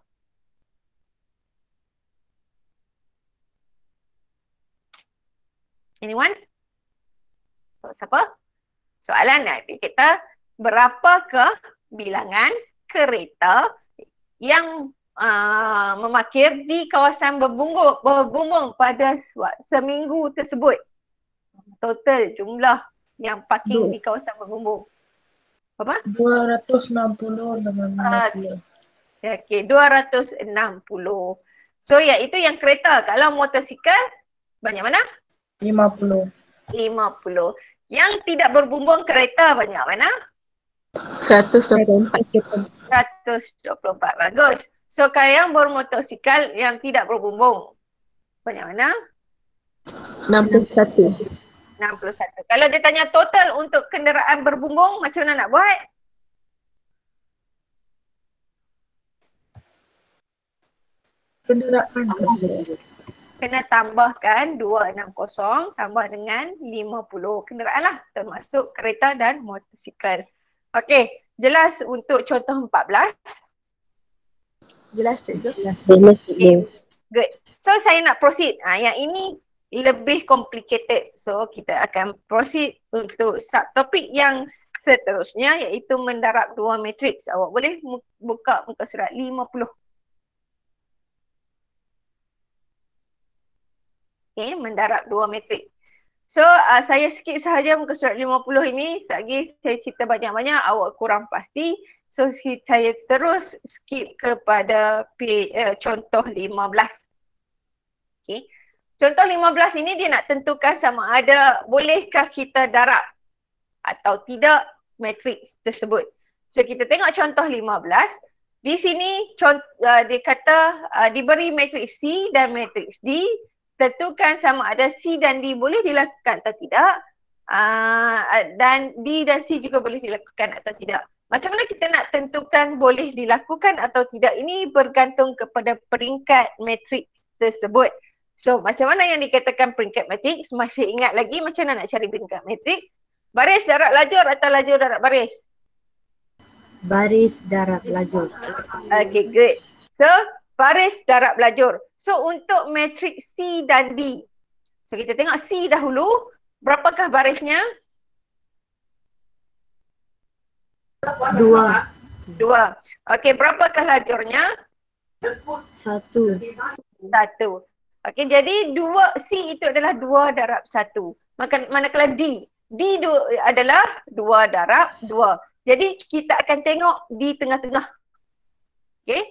Anyone? So, siapa? Soalan nanti kita berapakah bilangan kereta yang uh, memakir di kawasan berbumbung, berbumbung pada seminggu tersebut? Total jumlah yang parking Duh. di kawasan berbumbung. Apa? 260 dengan uh, Okey, 260. So, iaitu yang kereta. Kalau motosikal, banyak mana? 50. 50. Yang tidak berbumbung kereta banyak mana? 124. 124. Bagus. So kaya yang bermotosikal yang tidak berbumbung banyak mana? 61. 61. Kalau dia tanya total untuk kenderaan berbumbung macam mana nak buat? Kenderaan berbumbung kena tambahkan 260 tambah dengan 50 kenderaan lah termasuk kereta dan motosikal. Okey, jelas untuk contoh 14? Jelas. Jelas. Okay. Good. So saya nak proceed. Ha, yang ini lebih complicated. So kita akan proceed untuk subtopik yang seterusnya iaitu mendarab dua matriks. Awak boleh buka muka surat 50. okay, mendarat 2 metrik. So uh, saya skip sahaja muka surat 50 ini, tak lagi saya cerita banyak-banyak, awak kurang pasti. So saya terus skip kepada uh, contoh 15. Okay. Contoh 15 ini dia nak tentukan sama ada bolehkah kita darab atau tidak matrix tersebut. So kita tengok contoh 15. Di sini cont- uh, dia kata uh, diberi matrix C dan matrix D tentukan sama ada C dan D boleh dilakukan atau tidak aa, ah, dan D dan C juga boleh dilakukan atau tidak. Macam mana kita nak tentukan boleh dilakukan atau tidak ini bergantung kepada peringkat matrix tersebut. So macam mana yang dikatakan peringkat matrix? Masih ingat lagi macam mana nak cari peringkat matrix? Baris darat lajur atau lajur darat baris? Baris darat lajur. Okay good. So baris darab lajur. So untuk matrix C dan D. So kita tengok C dahulu. Berapakah barisnya? Dua. Dua. Okey, berapakah lajurnya? Satu. Satu. Okey, jadi dua C itu adalah dua darab satu. Maka, mana manakala D? D dua, adalah dua darab dua. Jadi kita akan tengok di tengah-tengah. Okey,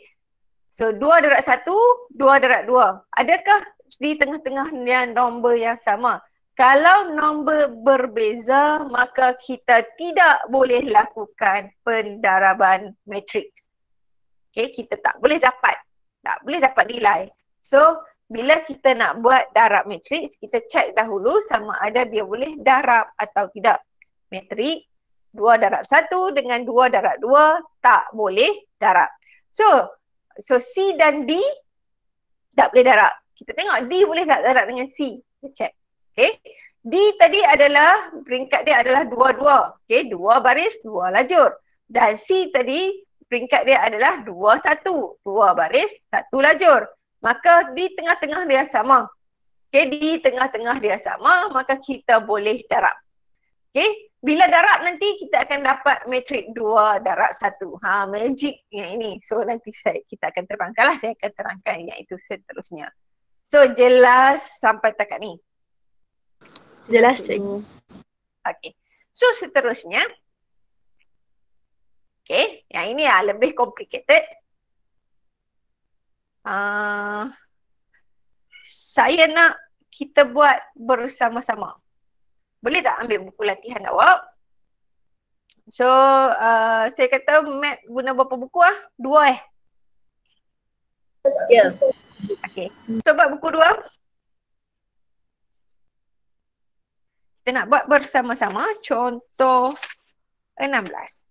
So dua darat satu, dua darat dua. Adakah di tengah-tengah yang nombor yang sama? Kalau nombor berbeza, maka kita tidak boleh lakukan pendaraban matrix. Okay, kita tak boleh dapat. Tak boleh dapat nilai. So, bila kita nak buat darab matrix, kita cek dahulu sama ada dia boleh darab atau tidak. Matrix, dua darab satu dengan dua darab dua, tak boleh darab. So, So C dan D tak boleh darab. Kita tengok D boleh tak darab dengan C. Kita check. Okay. D tadi adalah peringkat dia adalah dua-dua. Okay. Dua baris, dua lajur. Dan C tadi peringkat dia adalah dua-satu. Dua baris, satu lajur. Maka di tengah-tengah dia sama. Okay. Di tengah-tengah dia sama maka kita boleh darab. Okay bila darab nanti kita akan dapat metrik 2 darab 1. Ha magic yang ini. So nanti saya kita akan terangkan lah saya akan terangkan yang itu seterusnya. So jelas sampai tak ni. Jelas cikgu. Okay. So seterusnya Okay, yang ini lah lebih complicated. Uh, saya nak kita buat bersama-sama boleh tak ambil buku latihan awak? So, uh, saya kata Matt guna berapa buku ah? Dua eh? Ya. Yeah. Okay. So, buat buku dua. Kita nak buat bersama-sama. Contoh 16.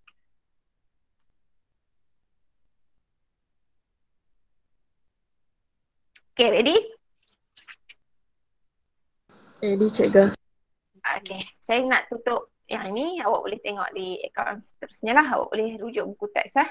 Okay, ready? Ready, cikgu. Okay, saya nak tutup yang ini. Awak boleh tengok di akaun seterusnya lah. Awak boleh rujuk buku teks lah. Eh.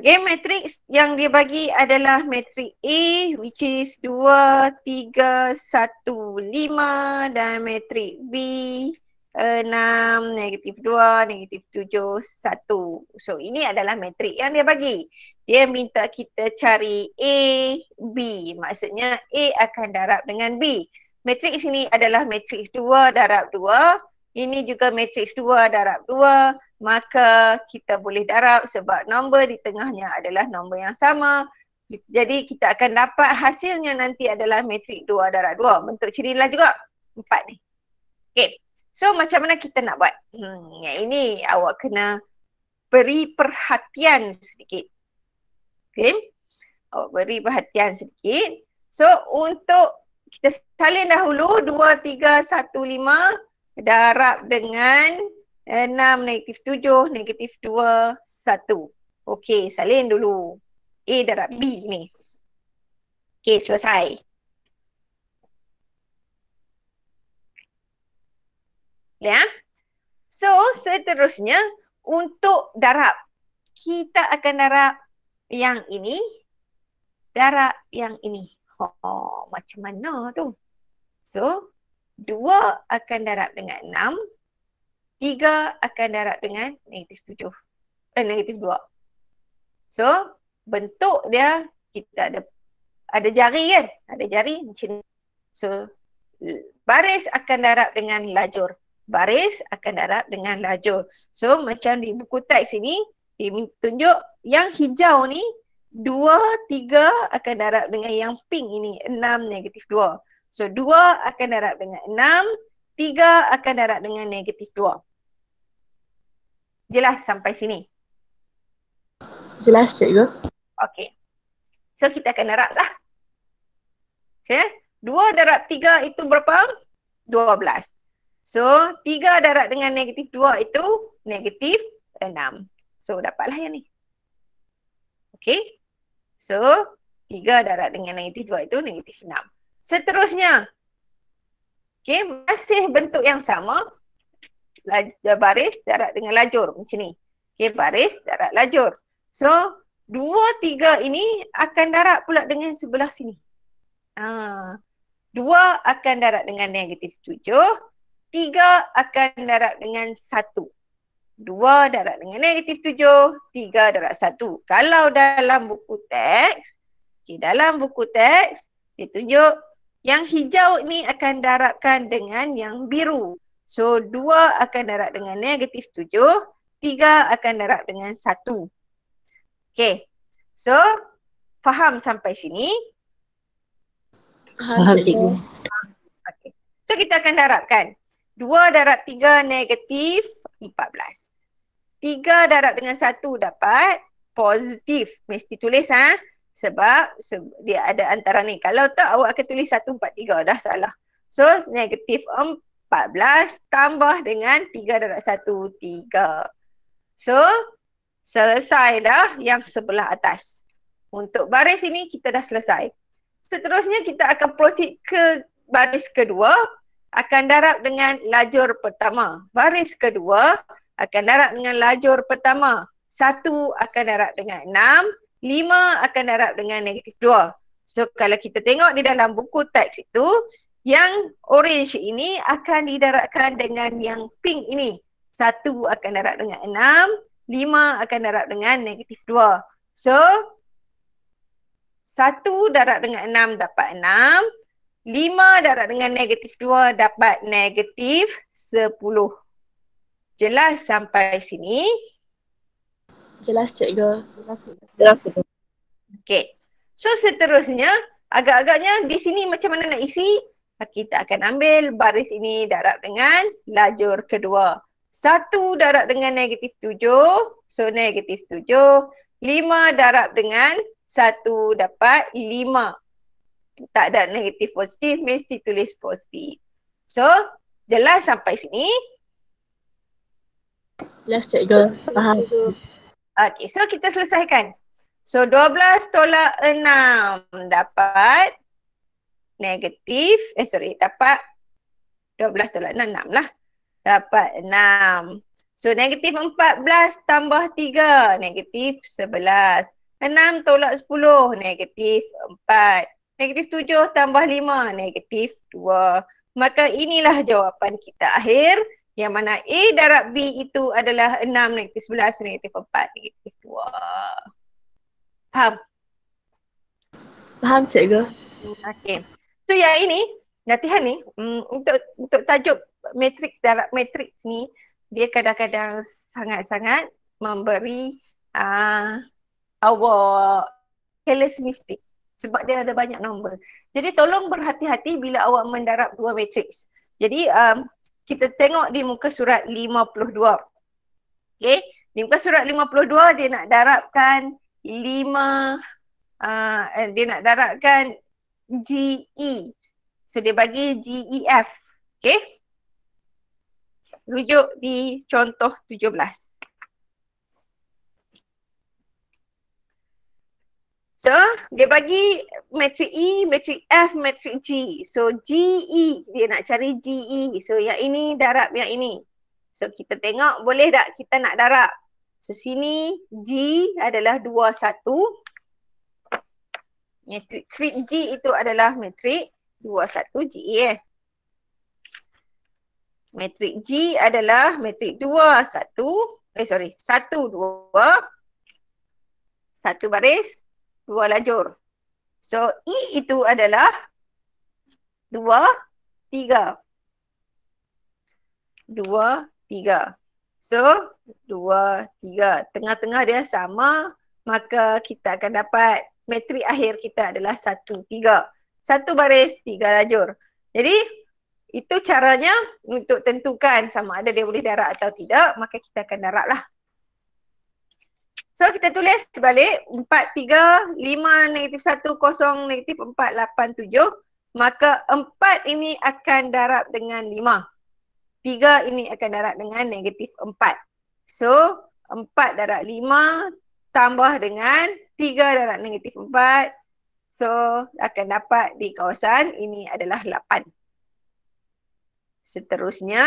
Okay, matrix yang dia bagi adalah matrix A which is 2, 3, 1, 5 dan matrix B 6, negatif 2, negatif 7, 1. So ini adalah matrix yang dia bagi. Dia minta kita cari A, B. Maksudnya A akan darab dengan B. Matrix sini adalah matrix 2 darab ini juga matrix 2 darab 2 maka kita boleh darab sebab nombor di tengahnya adalah nombor yang sama jadi kita akan dapat hasilnya nanti adalah matrix 2 darab 2 bentuk cerilah juga empat ni Okay, so macam mana kita nak buat hmm yang ini awak kena beri perhatian sedikit Okay, awak beri perhatian sedikit so untuk kita salin dahulu 2 3 1 5 darab dengan 6, eh, negatif 7, negatif 2, 1. Okey, salin dulu. A darab B ni. Okey, selesai. Ya. Yeah. So, seterusnya untuk darab. Kita akan darab yang ini. Darab yang ini. Oh, macam mana tu? So, Dua akan darab dengan enam. Tiga akan darab dengan negatif tujuh. Eh, negatif dua. So, bentuk dia kita ada ada jari kan? Ada jari macam ni. So, baris akan darab dengan lajur. Baris akan darab dengan lajur. So, macam di buku teks ini, dia tunjuk yang hijau ni, dua, tiga akan darab dengan yang pink ini, enam, negatif dua. So 2 akan darab dengan 6, 3 akan darab dengan negatif 2. Jelas sampai sini? Jelas cikgu. Okay. So kita akan darab lah. Okay. 2 darab 3 itu berapa? 12. So 3 darab dengan negatif 2 itu negatif 6. So dapatlah yang ni. Okay. So 3 darab dengan negatif 2 itu negatif 6. Seterusnya, okay, masih bentuk yang sama, lajur, baris darat dengan lajur macam ni. Okay, baris darat lajur. So, dua tiga ini akan darat pula dengan sebelah sini. Ha. Dua akan darat dengan negatif tujuh, tiga akan darat dengan satu. Dua darat dengan negatif tujuh, tiga darat satu. Kalau dalam buku teks, okay, dalam buku teks, dia tunjuk yang hijau ni akan darabkan dengan yang biru. So, dua akan darab dengan negatif tujuh. Tiga akan darab dengan satu. Okay. So, faham sampai sini? Faham cikgu. Okay. So, kita akan darabkan. Dua darab tiga negatif empat belas. Tiga darab dengan satu dapat positif. Mesti tulis ha sebab se- dia ada antara ni. Kalau tak awak akan tulis 143 dah salah. So negatif 14 tambah dengan 3 darat 13. So selesai dah yang sebelah atas. Untuk baris ini kita dah selesai. Seterusnya kita akan proceed ke baris kedua akan darab dengan lajur pertama. Baris kedua akan darab dengan lajur pertama. Satu akan darab dengan enam, lima akan darab dengan negatif dua. So kalau kita tengok di dalam buku teks itu, yang orange ini akan didarabkan dengan yang pink ini. Satu akan darab dengan enam, lima akan darab dengan negatif dua. So, satu darab dengan enam dapat enam, lima darab dengan negatif dua dapat negatif sepuluh. Jelas sampai sini. Jelas cikgu. Jelas cikgu. Okay. So seterusnya, agak-agaknya di sini macam mana nak isi? Kita akan ambil baris ini darab dengan lajur kedua. Satu darab dengan negatif tujuh. So negatif tujuh. Lima darab dengan satu dapat lima. Tak ada negatif positif, mesti tulis positif. So, jelas sampai sini? Jelas cikgu. Faham. Okay, so kita selesaikan. So 12 tolak 6 dapat negatif, eh sorry, dapat 12 tolak 6, 6 lah. Dapat 6. So negatif 14 tambah 3, negatif 11. 6 tolak 10, negatif 4. Negatif 7 tambah 5, negatif 2. Maka inilah jawapan kita akhir yang mana A darab B itu adalah 6 negatif 11 negatif 4 negatif 2. Faham? Faham cikgu. Okay. So yang ini, latihan ni um, untuk untuk tajuk matrix darab matrix ni dia kadang-kadang sangat-sangat memberi uh, ah, awak careless mistake sebab dia ada banyak nombor. Jadi tolong berhati-hati bila awak mendarab dua matrix. Jadi um, kita tengok di muka surat 52. Okey, di muka surat 52 dia nak darabkan 5 uh, ah, eh, dia nak darabkan GE. So dia bagi GEF. Okey. Rujuk di contoh 17. So, dia bagi matrik E, matrik F, matrik G. So, G E dia nak cari G E. So, yang ini darab yang ini. So, kita tengok boleh tak kita nak darab. So, sini G adalah 2, 1. Matrik G itu adalah matrik 2, 1, GE eh. Matrik G adalah matrik 2, 1. Eh, sorry. 1, 2. 1 baris, dua lajur. So E itu adalah dua, tiga. Dua, tiga. So dua, tiga. Tengah-tengah dia sama maka kita akan dapat metrik akhir kita adalah satu, tiga. Satu baris, tiga lajur. Jadi itu caranya untuk tentukan sama ada dia boleh darat atau tidak maka kita akan daratlah. lah. So kita tulis balik 4, 3, 5, negatif 1, 0, negatif 4, 8, 7. Maka 4 ini akan darab dengan 5. 3 ini akan darab dengan negatif 4. So 4 darab 5 tambah dengan 3 darab negatif 4. So akan dapat di kawasan ini adalah 8. Seterusnya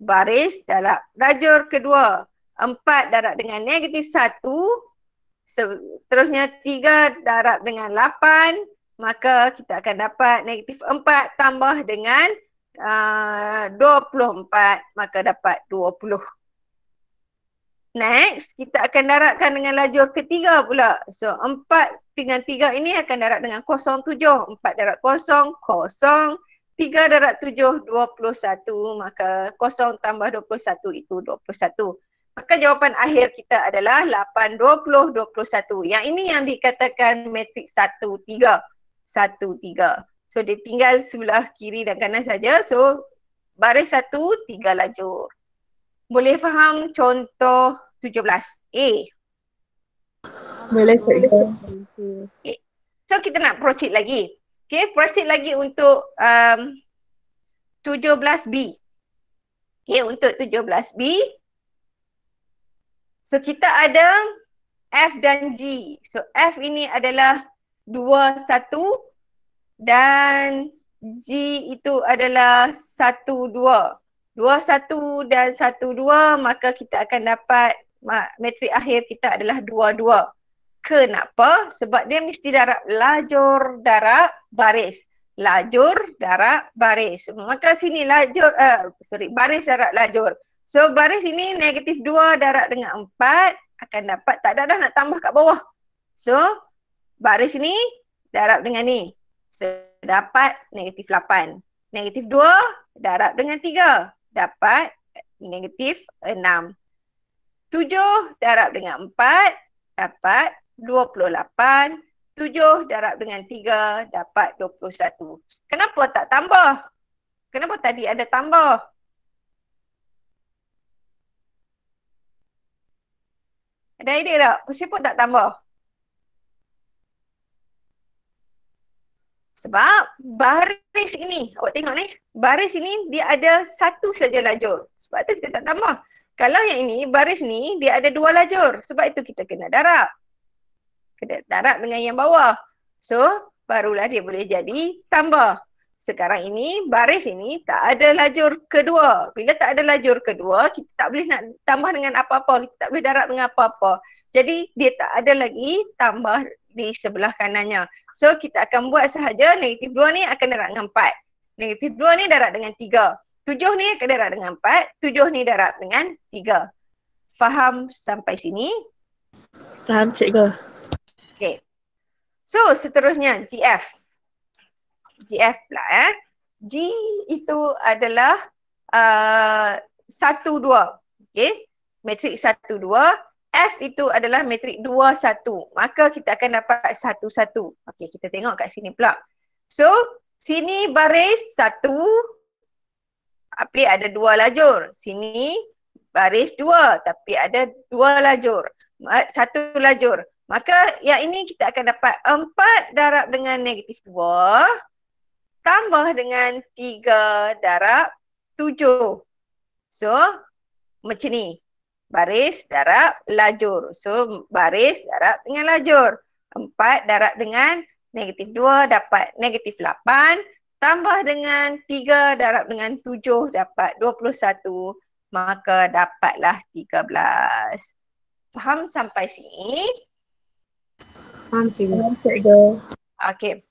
baris darab rajur kedua empat darab dengan negatif satu, seterusnya tiga darab dengan lapan, maka kita akan dapat negatif empat tambah dengan uh, dua puluh empat, maka dapat dua puluh. Next, kita akan darabkan dengan lajur ketiga pula. So, empat dengan tiga ini akan darab dengan kosong tujuh. Empat darab kosong, kosong. Tiga darab tujuh, dua puluh satu. Maka kosong tambah dua puluh satu itu dua puluh satu. Maka jawapan akhir kita adalah 8-20-21. Yang ini yang dikatakan matrik 1-3. 1 So dia tinggal sebelah kiri dan kanan saja. So baris 1, 3 lajur. Boleh faham contoh 17? A. Boleh saya. Okay. So kita nak proceed lagi. Okay, proceed lagi untuk um, 17B. Okay, untuk 17B, So kita ada F dan G. So F ini adalah 2, 1 dan G itu adalah 1, 2. 2, 1 dan 1, 2 maka kita akan dapat matrik akhir kita adalah 2, 2. Kenapa? Sebab dia mesti darab lajur darab baris lajur darab baris maka sini lajur uh, sorry baris darab lajur So baris ini negatif 2 darab dengan 4 akan dapat tak ada dah nak tambah kat bawah. So baris ini darab dengan ni. So dapat negatif 8. Negatif 2 darab dengan 3 dapat negatif 6. 7 darab dengan 4 dapat 28. 7 darab dengan 3 dapat 21. Kenapa tak tambah? Kenapa tadi ada tambah? Ada idea tak? pun tak tambah? Sebab baris ini, awak tengok ni, baris ini dia ada satu saja lajur. Sebab tu kita tak tambah. Kalau yang ini, baris ni dia ada dua lajur. Sebab itu kita kena darab. Kena darab dengan yang bawah. So, barulah dia boleh jadi tambah sekarang ini baris ini tak ada lajur kedua. Bila tak ada lajur kedua, kita tak boleh nak tambah dengan apa-apa, kita tak boleh darat dengan apa-apa. Jadi dia tak ada lagi tambah di sebelah kanannya. So kita akan buat sahaja negatif 2 ni akan darat dengan 4. Negatif 2 ni darat dengan 3. 7 ni akan darat dengan 4, 7 ni darat dengan 3. Faham sampai sini? Faham cikgu. Okay. So seterusnya GF. GF pula eh. G itu adalah uh, satu uh, dua. Okay. Metrik satu dua. F itu adalah metrik dua satu. Maka kita akan dapat satu satu. Okay kita tengok kat sini pula. So sini baris satu. Tapi ada dua lajur. Sini baris dua tapi ada dua lajur. Satu lajur. Maka yang ini kita akan dapat empat darab dengan negatif dua tambah dengan tiga darab tujuh. So macam ni. Baris, darab, lajur. So baris, darab dengan lajur. Empat darab dengan negatif dua dapat negatif lapan. Tambah dengan tiga darab dengan tujuh dapat dua puluh satu. Maka dapatlah tiga belas. Faham sampai sini? Faham cikgu. Okay.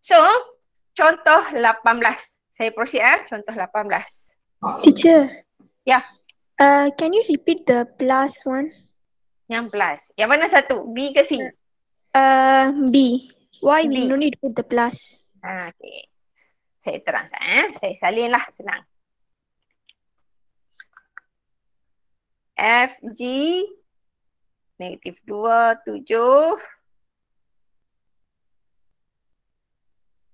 So, contoh 18. Saya proceed eh, contoh 18. Teacher. Ya. Yeah. Uh, can you repeat the plus one? Yang plus. Yang mana satu? B ke C? Uh, B. Why B. we no need to put the plus? Ha, okay. Saya terang saya eh. Saya salin lah senang. F, G, negatif dua tujuh.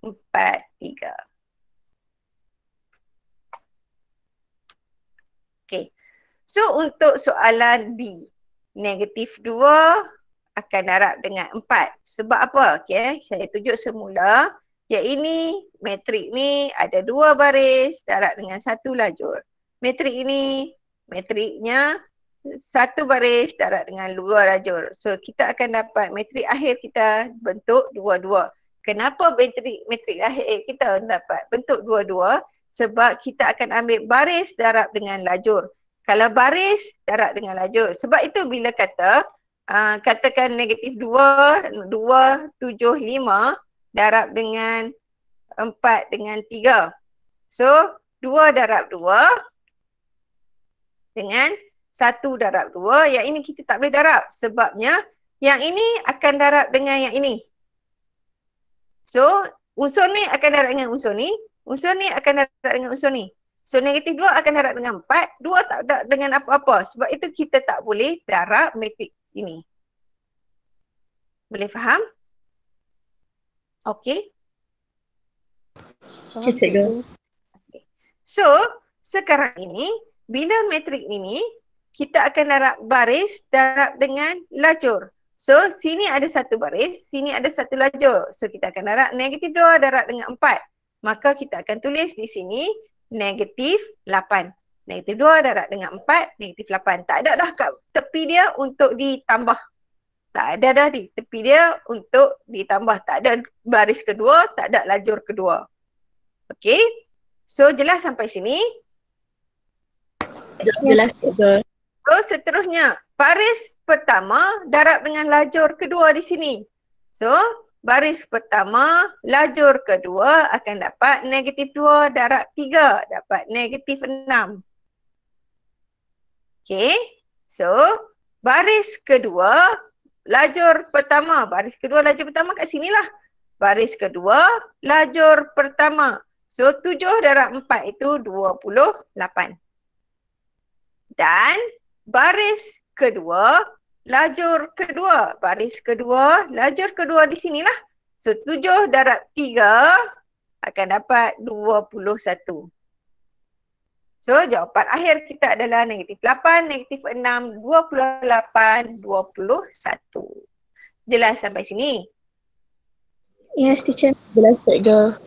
empat, tiga. Okay. So untuk soalan B, negatif dua akan darab dengan empat. Sebab apa? Okay, eh. saya tunjuk semula. Ya ini metrik ni ada dua baris darab dengan satu lajur. Metrik ini metriknya satu baris darab dengan dua lajur. So kita akan dapat metrik akhir kita bentuk dua-dua. Kenapa metrik, metrik lahir eh, kita dapat bentuk dua-dua? Sebab kita akan ambil baris darab dengan lajur. Kalau baris darab dengan lajur. Sebab itu bila kata uh, katakan negatif 2, 2, 7, 5 darab dengan 4 dengan 3. So 2 darab 2 dengan 1 darab 2. Yang ini kita tak boleh darab sebabnya yang ini akan darab dengan yang ini. So, unsur ni akan darat dengan unsur ni. Unsur ni akan darat dengan unsur ni. So, negatif dua akan darat dengan empat, dua tak darat dengan apa-apa. Sebab itu kita tak boleh darat matrix ini. Boleh faham? Okay. Okay, So, sekarang ini, bila matrik ini, kita akan darat baris, darat dengan lajur. So sini ada satu baris, sini ada satu lajur. So kita akan darab negatif 2, darab dengan 4. Maka kita akan tulis di sini negatif 8. Negatif 2 darab dengan 4, negatif 8. Tak ada dah kat tepi dia untuk ditambah. Tak ada dah di tepi dia untuk ditambah. Tak ada baris kedua, tak ada lajur kedua. Okay. So jelas sampai sini. Jelas. Jelas. So seterusnya, baris pertama darab dengan lajur kedua di sini. So baris pertama, lajur kedua akan dapat negatif 2 darab 3, dapat negatif 6. Okay, so baris kedua, lajur pertama, baris kedua, lajur pertama kat sini lah. Baris kedua, lajur pertama. So 7 darab 4 itu 28. Dan baris kedua, lajur kedua. Baris kedua, lajur kedua di sinilah. So tujuh darab tiga akan dapat dua puluh satu. So jawapan akhir kita adalah negatif lapan, negatif enam, dua puluh lapan, dua puluh satu. Jelas sampai sini? Yes, teacher. Jelas, cikgu.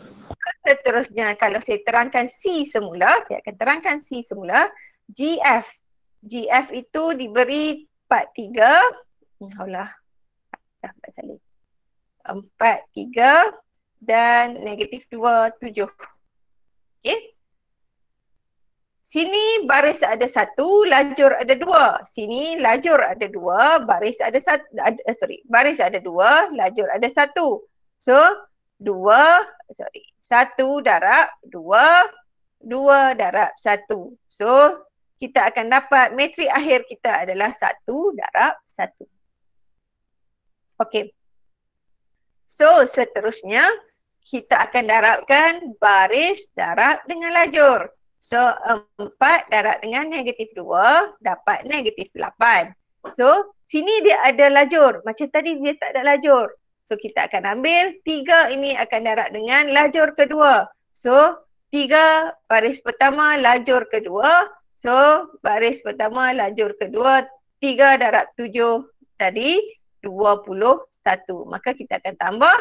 Seterusnya, kalau saya terangkan C semula, saya akan terangkan C semula. GF, GF itu diberi part tiga. Hmm. Allah. Dah empat salin. Empat tiga dan negatif dua tujuh. Okay. Sini baris ada satu, lajur ada dua. Sini lajur ada dua, baris ada satu, ada, eh, sorry, baris ada dua, lajur ada satu. So, dua, sorry, satu darab, dua, dua darab, satu. So, kita akan dapat metrik akhir kita adalah satu darab satu. Okey. So seterusnya kita akan darabkan baris darab dengan lajur. So empat darab dengan negatif dua dapat negatif lapan. So sini dia ada lajur. Macam tadi dia tak ada lajur. So kita akan ambil tiga ini akan darab dengan lajur kedua. So tiga baris pertama lajur kedua So baris pertama, lajur kedua, tiga darab tujuh tadi, dua puluh satu. Maka kita akan tambah,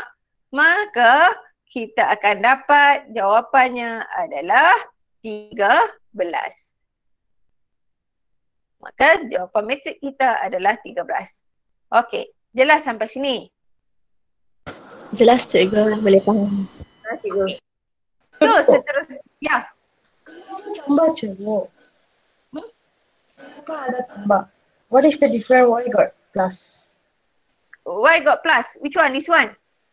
maka kita akan dapat jawapannya adalah tiga belas. Maka jawapan matrik kita adalah tiga belas. Okey, jelas sampai sini? Jelas cikgu, boleh faham. Terima cikgu. So seterusnya, ya. Baca, apa ada tambah? What is the different Y got plus? Y got plus? Which one? This one?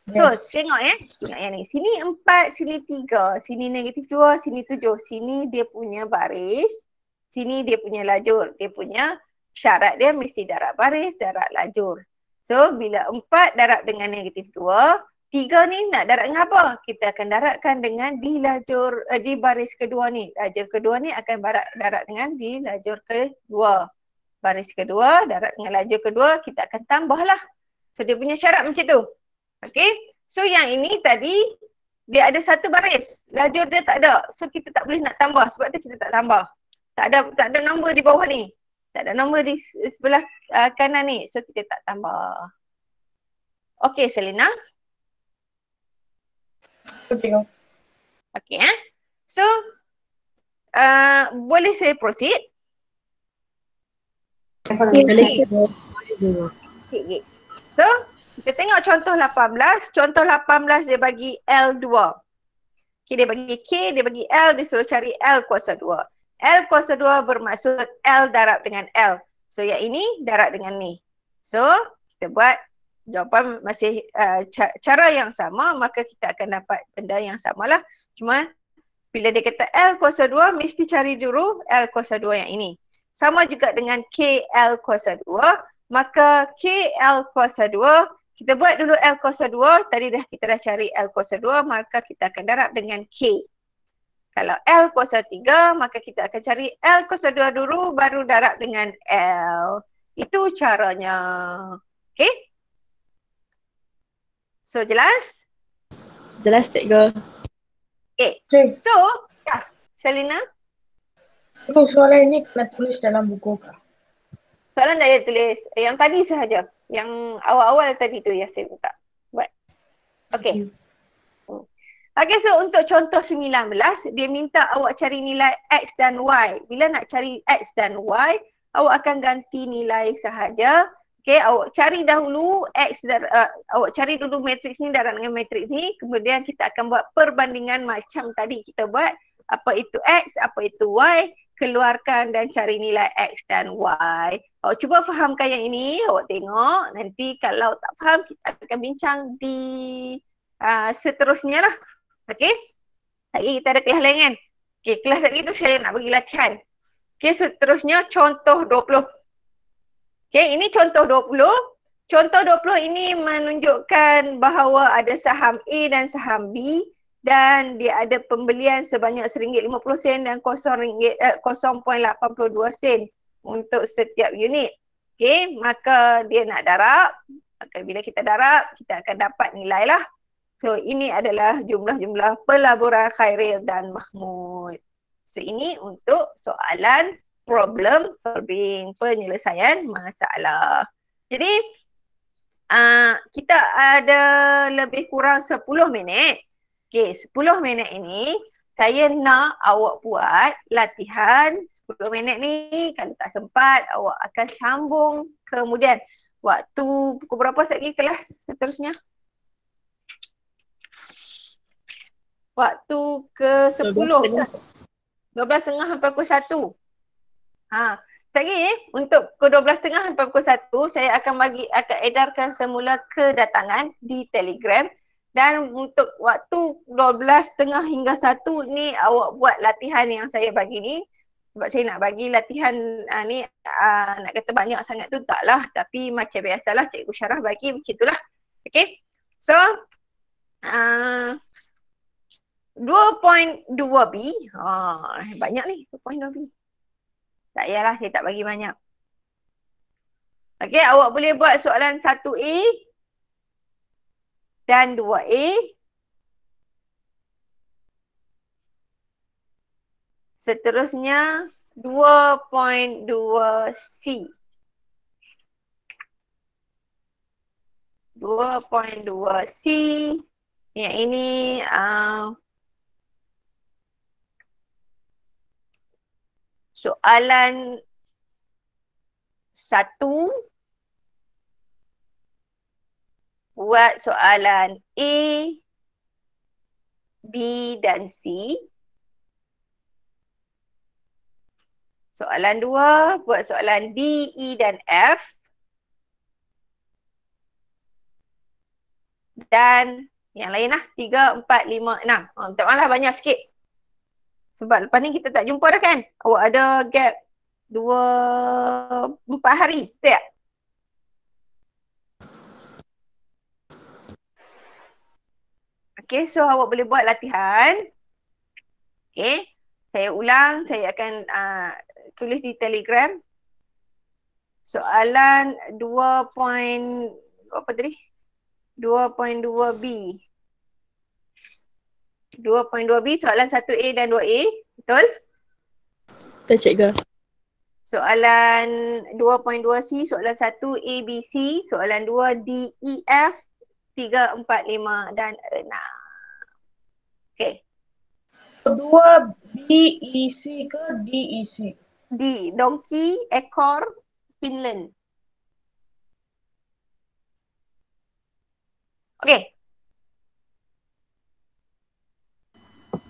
Yes. So tengok eh. Tengok yang ni. Sini empat, sini tiga. Sini negatif dua, sini tujuh. Sini dia punya baris. Sini dia punya lajur. Dia punya syarat dia mesti darab baris, darab lajur. So bila empat darab dengan negatif dua, tiga ni nak darat dengan apa? Kita akan daratkan dengan di lajur eh, di baris kedua ni. Lajur kedua ni akan barat, darat dengan di lajur kedua. Baris kedua darat dengan lajur kedua kita akan tambahlah. So dia punya syarat macam tu. Okay. So yang ini tadi dia ada satu baris. Lajur dia tak ada. So kita tak boleh nak tambah. Sebab tu kita tak tambah. Tak ada tak ada nombor di bawah ni. Tak ada nombor di sebelah uh, kanan ni. So kita tak tambah. Okay Selina tengok. Okay, eh? So, uh, boleh saya proceed? Okay. So, kita tengok contoh 18. Contoh 18 dia bagi L2. Okay, dia bagi K, dia bagi L, dia suruh cari L kuasa 2. L kuasa 2 bermaksud L darab dengan L. So, yang ini darab dengan ni. So, kita buat jawapan masih uh, cara yang sama maka kita akan dapat benda yang samalah cuma bila dia kata L kuasa 2 mesti cari dulu L kuasa 2 yang ini sama juga dengan KL kuasa 2 maka KL kuasa 2 kita buat dulu L kuasa 2 tadi dah kita dah cari L kuasa 2 maka kita akan darab dengan K kalau L kuasa 3 maka kita akan cari L kuasa 2 dulu baru darab dengan L itu caranya okey So jelas? Jelas cikgu. Okay. okay. So, ya, Selina. Oh, soalan ini kena tulis dalam buku kah? Soalan dah tulis. Eh, yang tadi sahaja. Yang awal-awal tadi tu yang saya buka. Buat. Okay. Okay, so untuk contoh 19, dia minta awak cari nilai X dan Y. Bila nak cari X dan Y, awak akan ganti nilai sahaja. Okay, awak cari dahulu X, dar, uh, awak cari dulu matriks ni darab dengan matriks ni kemudian kita akan buat perbandingan macam tadi kita buat apa itu X, apa itu Y, keluarkan dan cari nilai X dan Y. Awak cuba fahamkan yang ini, awak tengok nanti kalau tak faham kita akan bincang di uh, seterusnya lah. Okay, tadi kita ada kelas lain kan? Okay, kelas tadi tu saya nak bagi latihan. Okay, seterusnya contoh 20 Okay, ini contoh 20. Contoh 20 ini menunjukkan bahawa ada saham A dan saham B dan dia ada pembelian sebanyak RM1.50 dan RM0.82 eh, untuk setiap unit. Okay, maka dia nak darab. Maka bila kita darab, kita akan dapat nilai lah. So, ini adalah jumlah-jumlah pelaburan Khairil dan Mahmud. So, ini untuk soalan problem solving penyelesaian masalah. Jadi uh, kita ada lebih kurang 10 minit. Okey, 10 minit ini saya nak awak buat latihan 10 minit ni kalau tak sempat awak akan sambung kemudian waktu pukul berapa saya kelas seterusnya? Waktu ke sepuluh dua belas setengah sampai pukul satu. Ha. Sekejap eh, untuk pukul 12.30 sampai pukul 1 saya akan bagi akan edarkan semula kedatangan di Telegram dan untuk waktu 12.30 hingga 1 ni awak buat latihan yang saya bagi ni sebab saya nak bagi latihan uh, ni uh, nak kata banyak sangat tu taklah tapi macam biasalah cikgu syarah bagi macam itulah okey so uh, 2.2b ha oh, banyak ni 2.2b tak payahlah saya tak bagi banyak. Okey awak boleh buat soalan 1A dan 2A. Seterusnya 2.2C. 2.2C. Yang ini uh, soalan satu buat soalan A, B dan C. Soalan dua, buat soalan D, E dan F. Dan yang lain lah, tiga, empat, lima, enam. Oh, tak malah banyak sikit. Sebab lepas ni kita tak jumpa dah kan? Awak ada gap dua, empat hari, tak? Okay, so awak boleh buat latihan. Okay, saya ulang, saya akan uh, tulis di telegram. Soalan dua 2.2 apa tadi? dua b 2.2B soalan 1A dan 2A betul? Betul cikgu. Soalan 2.2C soalan 1 c soalan 2 e f 3, 4, 5 dan 6. Okay. e c ke d e c. D. Donkey, Ekor, Finland. Okay,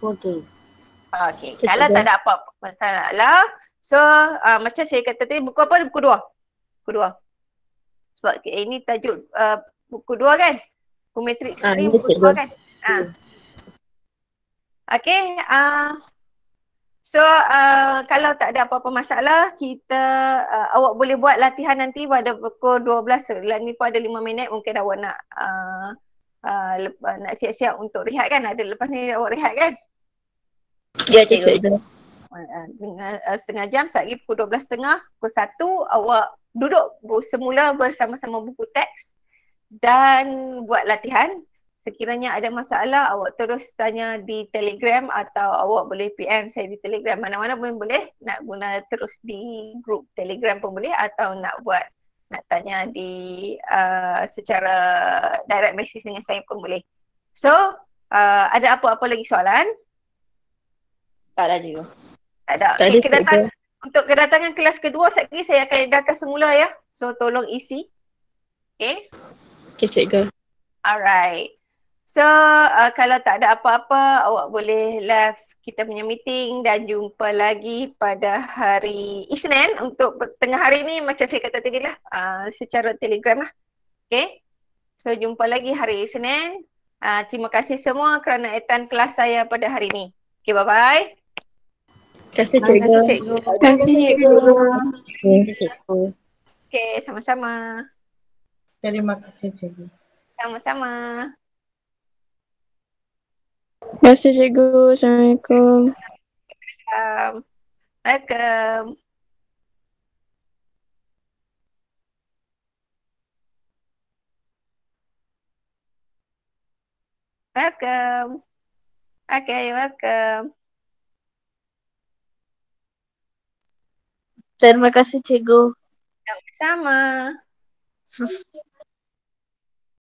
Okey. Okey. Kalau tak ada apa apa masalah. So uh, macam saya kata tadi buku apa? Buku dua. Buku dua. Sebab eh, ini tajuk uh, buku dua kan? Buku matrix ha, ni buku dua kan? Ha. Ah. Hmm. Okey. Uh, so uh, kalau tak ada apa-apa masalah kita uh, awak boleh buat latihan nanti pada pukul 12. Selain ni pun ada lima minit mungkin awak nak uh, Uh, lepas, nak siap-siap untuk rehat kan ada lepas ni awak rehat kan Ya, cikgu. Okay, Uh, eh, eh, setengah jam, sekejap lagi pukul 12.30, pukul 1, awak duduk semula bersama-sama buku teks dan buat latihan. Sekiranya ada masalah, awak terus tanya di telegram atau awak boleh PM saya di telegram. Mana-mana pun boleh, nak guna terus di grup telegram pun boleh atau nak buat, nak tanya di uh, secara direct message dengan saya pun boleh. So, uh, ada apa-apa lagi soalan? Tak ada juga. Tak ada. Okay, kedatangan, tak untuk kedatangan kelas kedua, Satgi saya akan edarkan semula ya. So tolong isi. Okay. Okay cikgu. Alright. So uh, kalau tak ada apa-apa, awak boleh left kita punya meeting dan jumpa lagi pada hari Isnin untuk tengah hari ni macam saya kata tadi lah uh, secara telegram lah. Okay. So jumpa lagi hari Isnin. Uh, terima kasih semua kerana attend kelas saya pada hari ini. Okay bye-bye kasih cikgu. Kasih cikgu. Okey, sama-sama. Terima kasih cikgu. Sama-sama. Terima kasih cikgu. Assalamualaikum. Um, welcome. Welcome. Okay, welcome. Terima kasih cikgu. Sama. *laughs*